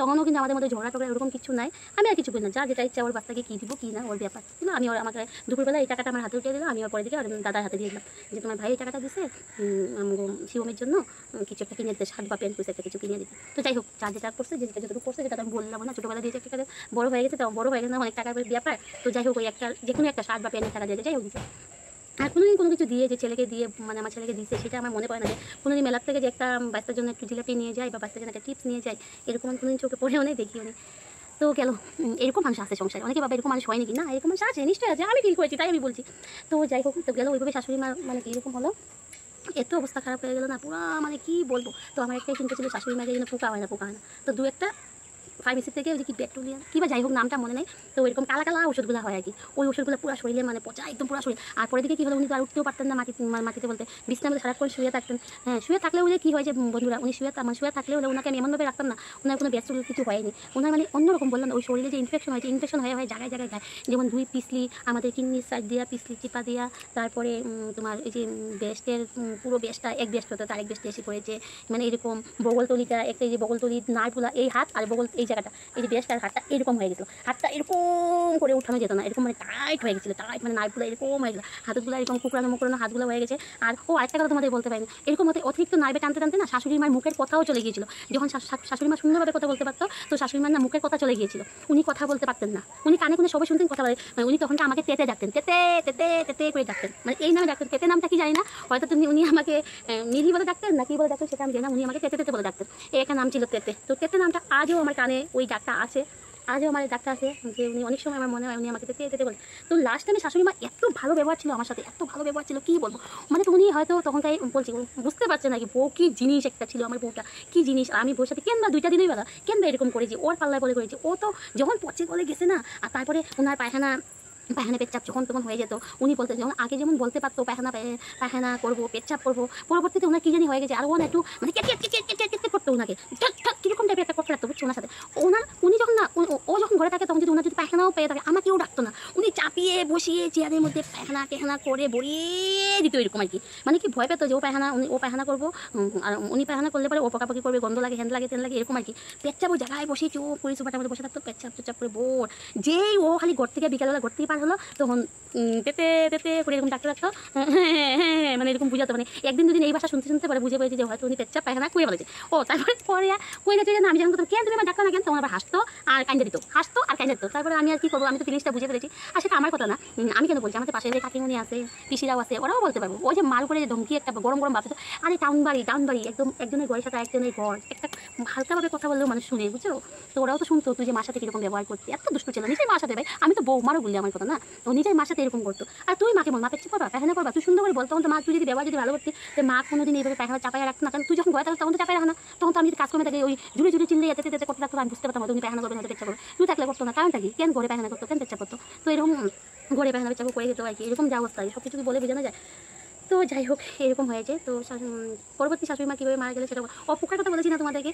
Speaker 1: তখনও কিন্তু আমাদের মধ্যে ঝগড়া টগড়া এরকম কিছু নাই আমি আর কিছু বললাম যা যেটা ইচ্ছা ওর বাচ্চাকে কী দিব কী না ওর ব্যাপার কিন্তু আমি ওর আমাকে দুপুরবেলা এই টাকাটা আমার হাতে উঠিয়ে দিলাম আমি ওর পরে দিকে দাদার হাতে দিয়ে দিলাম যে তোমার ভাই এই টাকাটা দিছে শিবমের জন্য কিছু একটা কিনে দিতে শার্ট বা প্যান্ট একটা কিছু কিনে দিতে তো যাই হোক যা যেটা করছে যে যেটা যতটুকু করছে যেটা আমি বললাম না ছোটোবেলা দিয়ে একটা বড় হয়ে গেছে তো বড় হয়ে গেছে অনেক টাকার ব্যাপার তো যাই হোক ওই একটা যে কোনো একটা শার্ট বা প্যান্টের টাকা দিয়ে যাই হোক আর কোনোদিন কোনো কিছু দিয়ে যে ছেলেকে দিয়ে মানে আমার ছেলেকে দিয়েছে সেটা আমার মনে পড়ে না যে কোনোদিন মেলার থেকে যে একটা বাচ্চার জন্য একটু জিলাপি নিয়ে যায় বা বাচ্চার জন্য একটা টিপস নিয়ে যায় এরকম কোনোদিন চোখে পড়ে অনেক দেখি নি তো গেল এরকম মানুষ আসে সংসারে অনেকে বাবা এরকম মানুষ হয় নাকি না এরকম মানুষ আছে নিশ্চয়ই আছে আমি ফিল করেছি তাই আমি বলছি তো যাই হোক তো গেল ওইভাবে শাশুড়ি মা মানে এরকম হলো এত অবস্থা খারাপ হয়ে গেল না পুরো মানে কি বলবো তো আমার একটাই চিন্তা ছিল শাশুড়ি মাকে যেন পোকা হয় না পোকা হয় না তো দু একটা ফার্মেসি থেকে ওই যে কি পেট্রোলিয়াম কিংবা যাই হোক নামটা মনে নেই তো ওইরকম কালা কালা ওষুধগুলো হয় আর কি ওই ওষুধগুলো পুরো শরীরে মানে পচা একদম পুরো শরীর আর পরে দিকে কী হলো উনি তো আর উঠতেও পারতেন না মাটি মাটিতে বলতে বিছনা মধ্যে সারাক্ষণ শুয়ে থাকতেন হ্যাঁ শুয়ে থাকলে উনি কী হয় যে বন্ধুরা উনি শুয়ে মানে শুয়ে থাকলে হলে ওনাকে আমি এমনভাবে রাখতাম না ওনার কোনো ব্যস্ত কিছু হয়নি ওনার মানে অন্যরকম বললাম ওই শরীরে যে ইনফেকশন হয়েছে ইনফেকশন হয়ে হয় জায়গায় জায়গায় যায় যেমন দুই পিসলি আমাদের কিডনি সাইড দেওয়া পিসলি চিপা দেওয়া তারপরে তোমার এই যে বেস্টের পুরো বেস্টটা এক ব্যস্ত হতো তার এক বেস্টে এসে পড়েছে মানে এরকম বগলতলিটা একটা এই যে বগলতলির নাড়গুলা এই হাত আর বগল এই জায়গাটা এই যে বেস্ট আর হাতটা এরকম হয়ে গেছিলো হাতটা এরকম করে উঠানো যেত না এরকম মানে টাইট হয়ে গেছিলো টাইট মানে নাইফগুলো এরকম হয়ে গেলো হাতগুলো এরকম কুকুরানো মুকুরানো হাতগুলো হয়ে গেছে আর ও আরেকটা কথা তোমাদের বলতে পারিনি এরকম হতে অতিরিক্ত নাইবে টানতে টানতে না শাশুড়ি মায়ের মুখের কথাও চলে গিয়েছিল যখন শাশুড়ি মা সুন্দরভাবে কথা বলতে পারতো তো শাশুড়ি মায়ের না মুখের কথা চলে গিয়েছিল উনি কথা বলতে পারতেন না উনি কানে কোনো সবাই শুনতেন কথা বলে মানে উনি তখন আমাকে তেতে ডাকতেন তেতে তেতে তেতে করে ডাকতেন মানে এই নামে ডাকতেন তেতে নামটা কি জানি না হয়তো তুমি উনি আমাকে মিলি বলে ডাকতেন না কি বলে ডাকতেন সেটা আমি জানি না উনি আমাকে তেতে তেতে বলে ডাকতেন এই একটা নাম ছিল তেতে তো তেতে নামটা আজও আমার কানে ওই ডাক্তার আছে আজও আমার ডাক্তার আছে যে উনি অনেক সময় আমার মনে হয় উনি আমাকে দেখতে যেতে বলে তো লাস্ট টাইমে শাশুড়ি মা এত ভালো ব্যবহার ছিল আমার সাথে এত ভালো ব্যবহার ছিল কী বলবো মানে উনি হয়তো তখনকার বলছি বুঝতে পারছে কি বউ কী জিনিস একটা ছিল আমার বউটা কী জিনিস আমি বউর সাথে কেনবা দুইটা দিনই বেলা কেনবা এরকম করেছি ওর পাল্লায় বলে করেছি ও তো যখন পচে বলে গেছে না আর তারপরে ওনার পায়খানা পায়খানা পেচ্ছাপ যখন তখন হয়ে যেত উনি বলতে যখন আগে যেমন বলতে পারতো পায়খানা পায়খানা করবো পেচ্ছাপ করবো পরবর্তীতে ওনার কী জানি হয়ে গেছে আর ওনার একটু মানে কেট করতো ওনাকে কীরকম টাইপের একটা কথা রাখতো ওনার সাথে ওনার উনি যখন না ও যখন ঘরে থাকে তখন যদি ওনার যদি পায়খানাও পেয়ে থাকে আমাকেও ডাকতো না উনি চাপিয়ে বসিয়ে চেয়ারের মধ্যে পায়খানা টেহানা করে বড়িয়ে দিত এরকম আর কি মানে কি ভয় পেতো যে ও পায়খানা উনি ও পায়খানা করবো আর উনি পায়খানা করলে পরে ও পাকাপাকি করবে গন্ধ লাগে হ্যান্ড লাগে তেন লাগে এরকম আর কি পেচ্ছাপ ও জায়গায় বসে চুপ পুলিশ সুপাটার মধ্যে বসে থাকতো পেচ্ছাপ চুপচাপ করে বোর যেই ও খালি ঘর থেকে বিকালবেলা ঘর থেকে হলো তখন তেতে তেতে করে এরকম ডাকতে ডাকতো হ্যাঁ, মানে এরকম বুঝাতো মানে একদিন দুদিন এই ভাষা শুনতে শুনতে পরে বুঝে পেরেছি যে হয়তো উনি পেচ্ছা পায়খানা কুয়ে বলেছে ও তারপরে পরে কুয়ে না না আমি জানতো কেন তুমি আমার ডাকতো না কেন তখন আবার হাসতো আর কান্দে দিত হাসতো আর কান্দে দিত তারপরে আমি আর কি করবো আমি তো ফিলিংসটা বুঝে পেরেছি আর সেটা আমার কথা না আমি কেন বলছি আমাদের পাশে যে কাকিমণি আছে পিসিরাও আছে ওরাও বলতে পারবো ওই যে মাল করে যে ধমকি একটা গরম গরম ভাবছে আরে টাউন বাড়ি টাউন বাড়ি একদম একজনের ঘরের সাথে একজনের ঘর একটা হালকাভাবে কথা বললেও মানুষ শুনে বুঝছো তো ওরাও তো শুনতো তুই যে মার সাথে কীরকম ব্যবহার করছি এত দুষ্টু ছিল নিশ্চয়ই মার সাথে ভাই আমি তো মারও বললি আমার কথা না তো নিজের মার সাথে এরকম করতো আর তুই মাকে বল মা পেছি করবা পায়খানা করবা তুই সুন্দর করে বল তখন তো মা তুই যদি ব্যবহার যদি ভালো করতে তো মা কোনোদিন এইভাবে পায়খানা চাপায় রাখতো না কারণ তুই যখন গয়া থাকতো তখন তো চাপায় রাখা না তখন তো আমি যদি কাজ করে থাকি ওই জুড়ে জুড়ে চিনলে যেতে যেতে করতে আমি বুঝতে পারতাম তুমি পায়খানা করবে না পেছা করো তুই থাকলে করতো না কারণটা কি কেন ঘরে পায়খানা করতো কেন পেছা করতো তো এরকম ঘরে পায়খানা পেছা করে যেত আর কি এরকম যা অবস্থা সব কিছু বলে বোঝানো যায় তো যাই হোক এরকম হয়েছে তো পরবর্তী শাশুড়ি মা কীভাবে মারা গেলে সেটা ও অপকার কথা বলেছি না তোমাদেরকে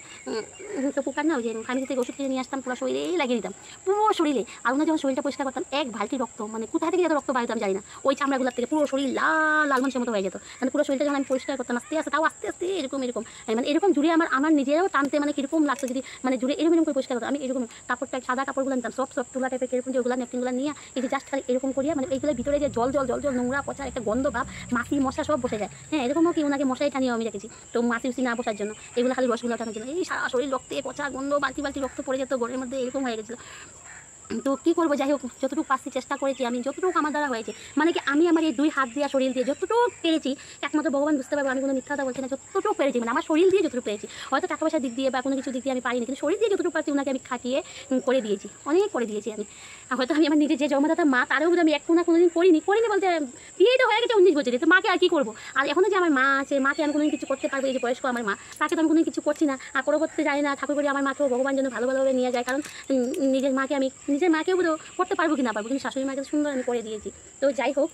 Speaker 1: তো পোকার না ওই যে ফার্মেসি থেকে ওষুধ কিনে নিয়ে আসতাম পুরো শরীরেই লাগিয়ে দিতাম পুরো শরীরে আলুনা যখন শরীরটা পরিষ্কার করতাম এক ভালটি রক্ত মানে কোথা থেকে যত রক্ত বাড়িতে আমি জানি না ওই চামড়াগুলোর থেকে পুরো শরীর লাল লাল মানুষের মতো হয়ে যেত মানে পুরো শরীরটা যখন আমি পরিষ্কার করতাম আস্তে আস্তে তাও আস্তে আস্তে এরকম এরকম মানে এরকম জুড়ে আমার আমার নিজেরাও টানতে মানে কীরকম লাগতো যদি মানে জুড়ে এরকম এরকম করে পরিষ্কার করতাম আমি এরকম কাপড়টা সাদা কাপড়গুলো নিতাম সব সব তুলা টাইপের এরকম যে ওগুলো নেপটিনগুলো নিয়ে এই যে জাস্ট খালি এরকম করিয়া মানে এইগুলো ভিতরে যে জল জল জল জল নোংরা পচা একটা গন্ধ ভাব মাটি মশা সব বসে যায় হ্যাঁ এরকমও কি ওনাকে মশাই টানিয়ে আমি রেখেছি তো মাছি উচি না বসার জন্য এগুলো খালি রসগুলো টানার জন্য এই সারা শরীর রক্তে পচা গন্ধ বালতি বালতি রক্ত পড়ে যেত ঘরের মধ্যে এরকম হয়ে গেছিলো তো কী করবো যাই হোক যতটুকু পাচ্ছি চেষ্টা করেছি আমি যতটুকু আমার দ্বারা হয়েছে মানে কি আমি আমার এই দুই হাত দিয়ে শরীর দিয়ে যতটুকু পেরেছি একমাত্র ভগবান বুঝতে পারবো আমি কোনো কথা বলছি না যতটুকু পেরেছি মানে আমার শরীর দিয়ে যতটুকু পেরেছি হয়তো টাকা পয়সা দিক দিয়ে বা কোনো কিছু দিক দিয়ে আমি পারিনি কিন্তু শরীর দিয়ে যতটুকু পারছি ওনাকে আমি খাটিয়ে করে দিয়েছি অনেক করে দিয়েছি আমি হয়তো আমি আমার নিজের যে জমাদাতা মা তারও আমি এক কোনো কোনোদিন করিনি করিনি বলতে বিয়েই তো হয়ে গেছে উনিশ বছরে তো মাকে আর কি করবো আর এখনও যে আমার মা আছে মাকে আমি কোনো কিছু করতে পারবো এই যে বয়স্ক আমার মা তাকে তো আমি কোনো কিছু করছি না আর করতে যাই না ঠাকুর করে আমার মাকেও ভগবান যেন ভালো ভালোভাবে নিয়ে যায় কারণ নিজের মাকে আমি নিজের মাকে বুঝো করতে পারবো কি না পারবো কিন্তু শাশুড়ি মাকে সুন্দর আমি করে দিয়েছি তো যাই হোক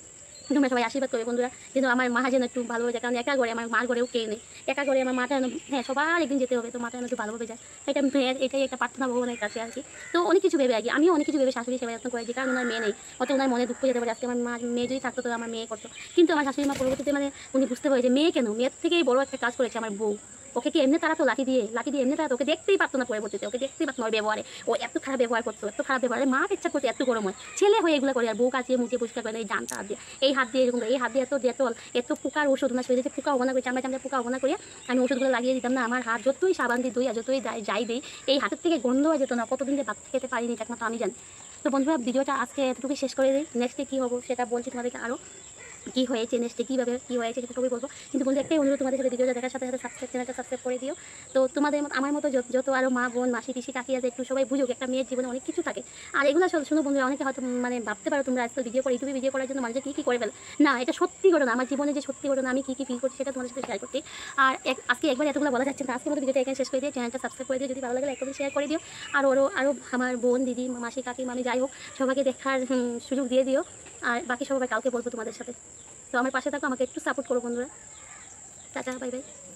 Speaker 1: তোমরা সবাই আশীর্বাদ করবে বন্ধুরা কিন্তু আমার মা যেন একটু ভালো হয়ে যায় কারণ একা ঘরে আমার মার ঘরেও কে নেই একা ঘরে আমার মাটা হ্যাঁ সবার একদিন যেতে হবে তো মাটা একটু ভালোভাবে যায় এটা হ্যাঁ, এটাই একটা প্রার্থনা ভগবানের কাছে আর কি তো অনেক কিছু ভেবে আর কি আমিও অনেক কিছু ভেবে শাশুড়ি সেবা যত্ন করে দিই কারণ ওনার মেয়ে নেই অত ওনার মনে দুঃখ যেতে পারে আজকে আমার মা মেয়ে যদি থাকতো তো আমার মেয়ে করতো কিন্তু আমার শাশুড়ি মা পরবর্তীতে মানে উনি বুঝতে পারে যে মেয়ে কেন মেয়ের থেকেই বড় একটা কাজ করেছে আমার বউ ওকে কি এমনি তারা তো লাঠি দিয়ে লাঠি দিয়ে এমনি তারা ওকে দেখতেই পারতো না পরবর্তীতে ওকে দেখতেই পারতো না ব্যবহারে ও এত খারাপ ব্যবহার করতো এত খারাপ ব্যবহারে মা ইচ্ছা করতো এত গরম হয় ছেলে হয়ে এগুলো করে আর বউ কাছে মুছে পরিষ্কার করে এই জানটা হাত দিয়ে এই হাত দিয়ে এরকম এই হাত দিয়ে এত ডেটল এত পোকার ওষুধ না শরীরে পোকা অবনা করে চামড়া চামড়া পোকা অবনা করে আমি ওষুধগুলো লাগিয়ে দিতাম না আমার হাত যতই সাবান দিই দই আর যতই যাই দিই এই হাতের থেকে গন্ধ হয়ে যেত না কতদিন যে ভাত খেতে পারিনি একমাত্র আমি জানি তো বন্ধুরা ভিডিওটা আজকে এতটুকু শেষ করে দিই নেক্সটে কী হবো সেটা বলছি তোমাদেরকে আরও কী হয়েছে নেক্সটে কীভাবে কী হয়েছে সেটা সবই বলবো কিন্তু বন্ধু একটাই অনুরোধ তোমাদের সাথে ভিডিওটা দেখার সাথে সাথে সাবস্ক্রাইব চ্যানেলটা সাবস্ক্রাইব করে দিও তো তোমাদের আমার মতো যত আরও মা বোন মাসি পিসি কাকি আছে একটু সবাই বুঝুক একটা মেয়ের জীবনে অনেক কিছু থাকে আর এগুলো শুনো বন্ধুরা অনেকে হয়তো মানে ভাবতে পারো তোমরা আজকাল ভিডিও করে ইউটিউবে ভিডিও করার জন্য মানুষ কী কী করে ফেলো না এটা সত্যি ঘটনা আমার জীবনে যে সত্যি ঘটনা আমি কী কী ফিল করছি সেটা তোমাদের সাথে শেয়ার করছি আর আজকে একবার এতগুলো বলা যাচ্ছে না আজকে মতো ভিডিওটা এখানে শেষ করে দিও চ্যানেলটা সাবস্ক্রাইব করে দিও যদি ভালো লাগে লাইক করে শেয়ার করে দিও আর ওরও আরও আমার বোন দিদি মাসি কাকি মামি যাই হোক সবাইকে দেখার সুযোগ দিয়ে দিও আর বাকি সবাই কালকে বলবো তোমাদের সাথে তো আমার পাশে থাকো আমাকে একটু সাপোর্ট করো বন্ধুরা টাটা বাই বাই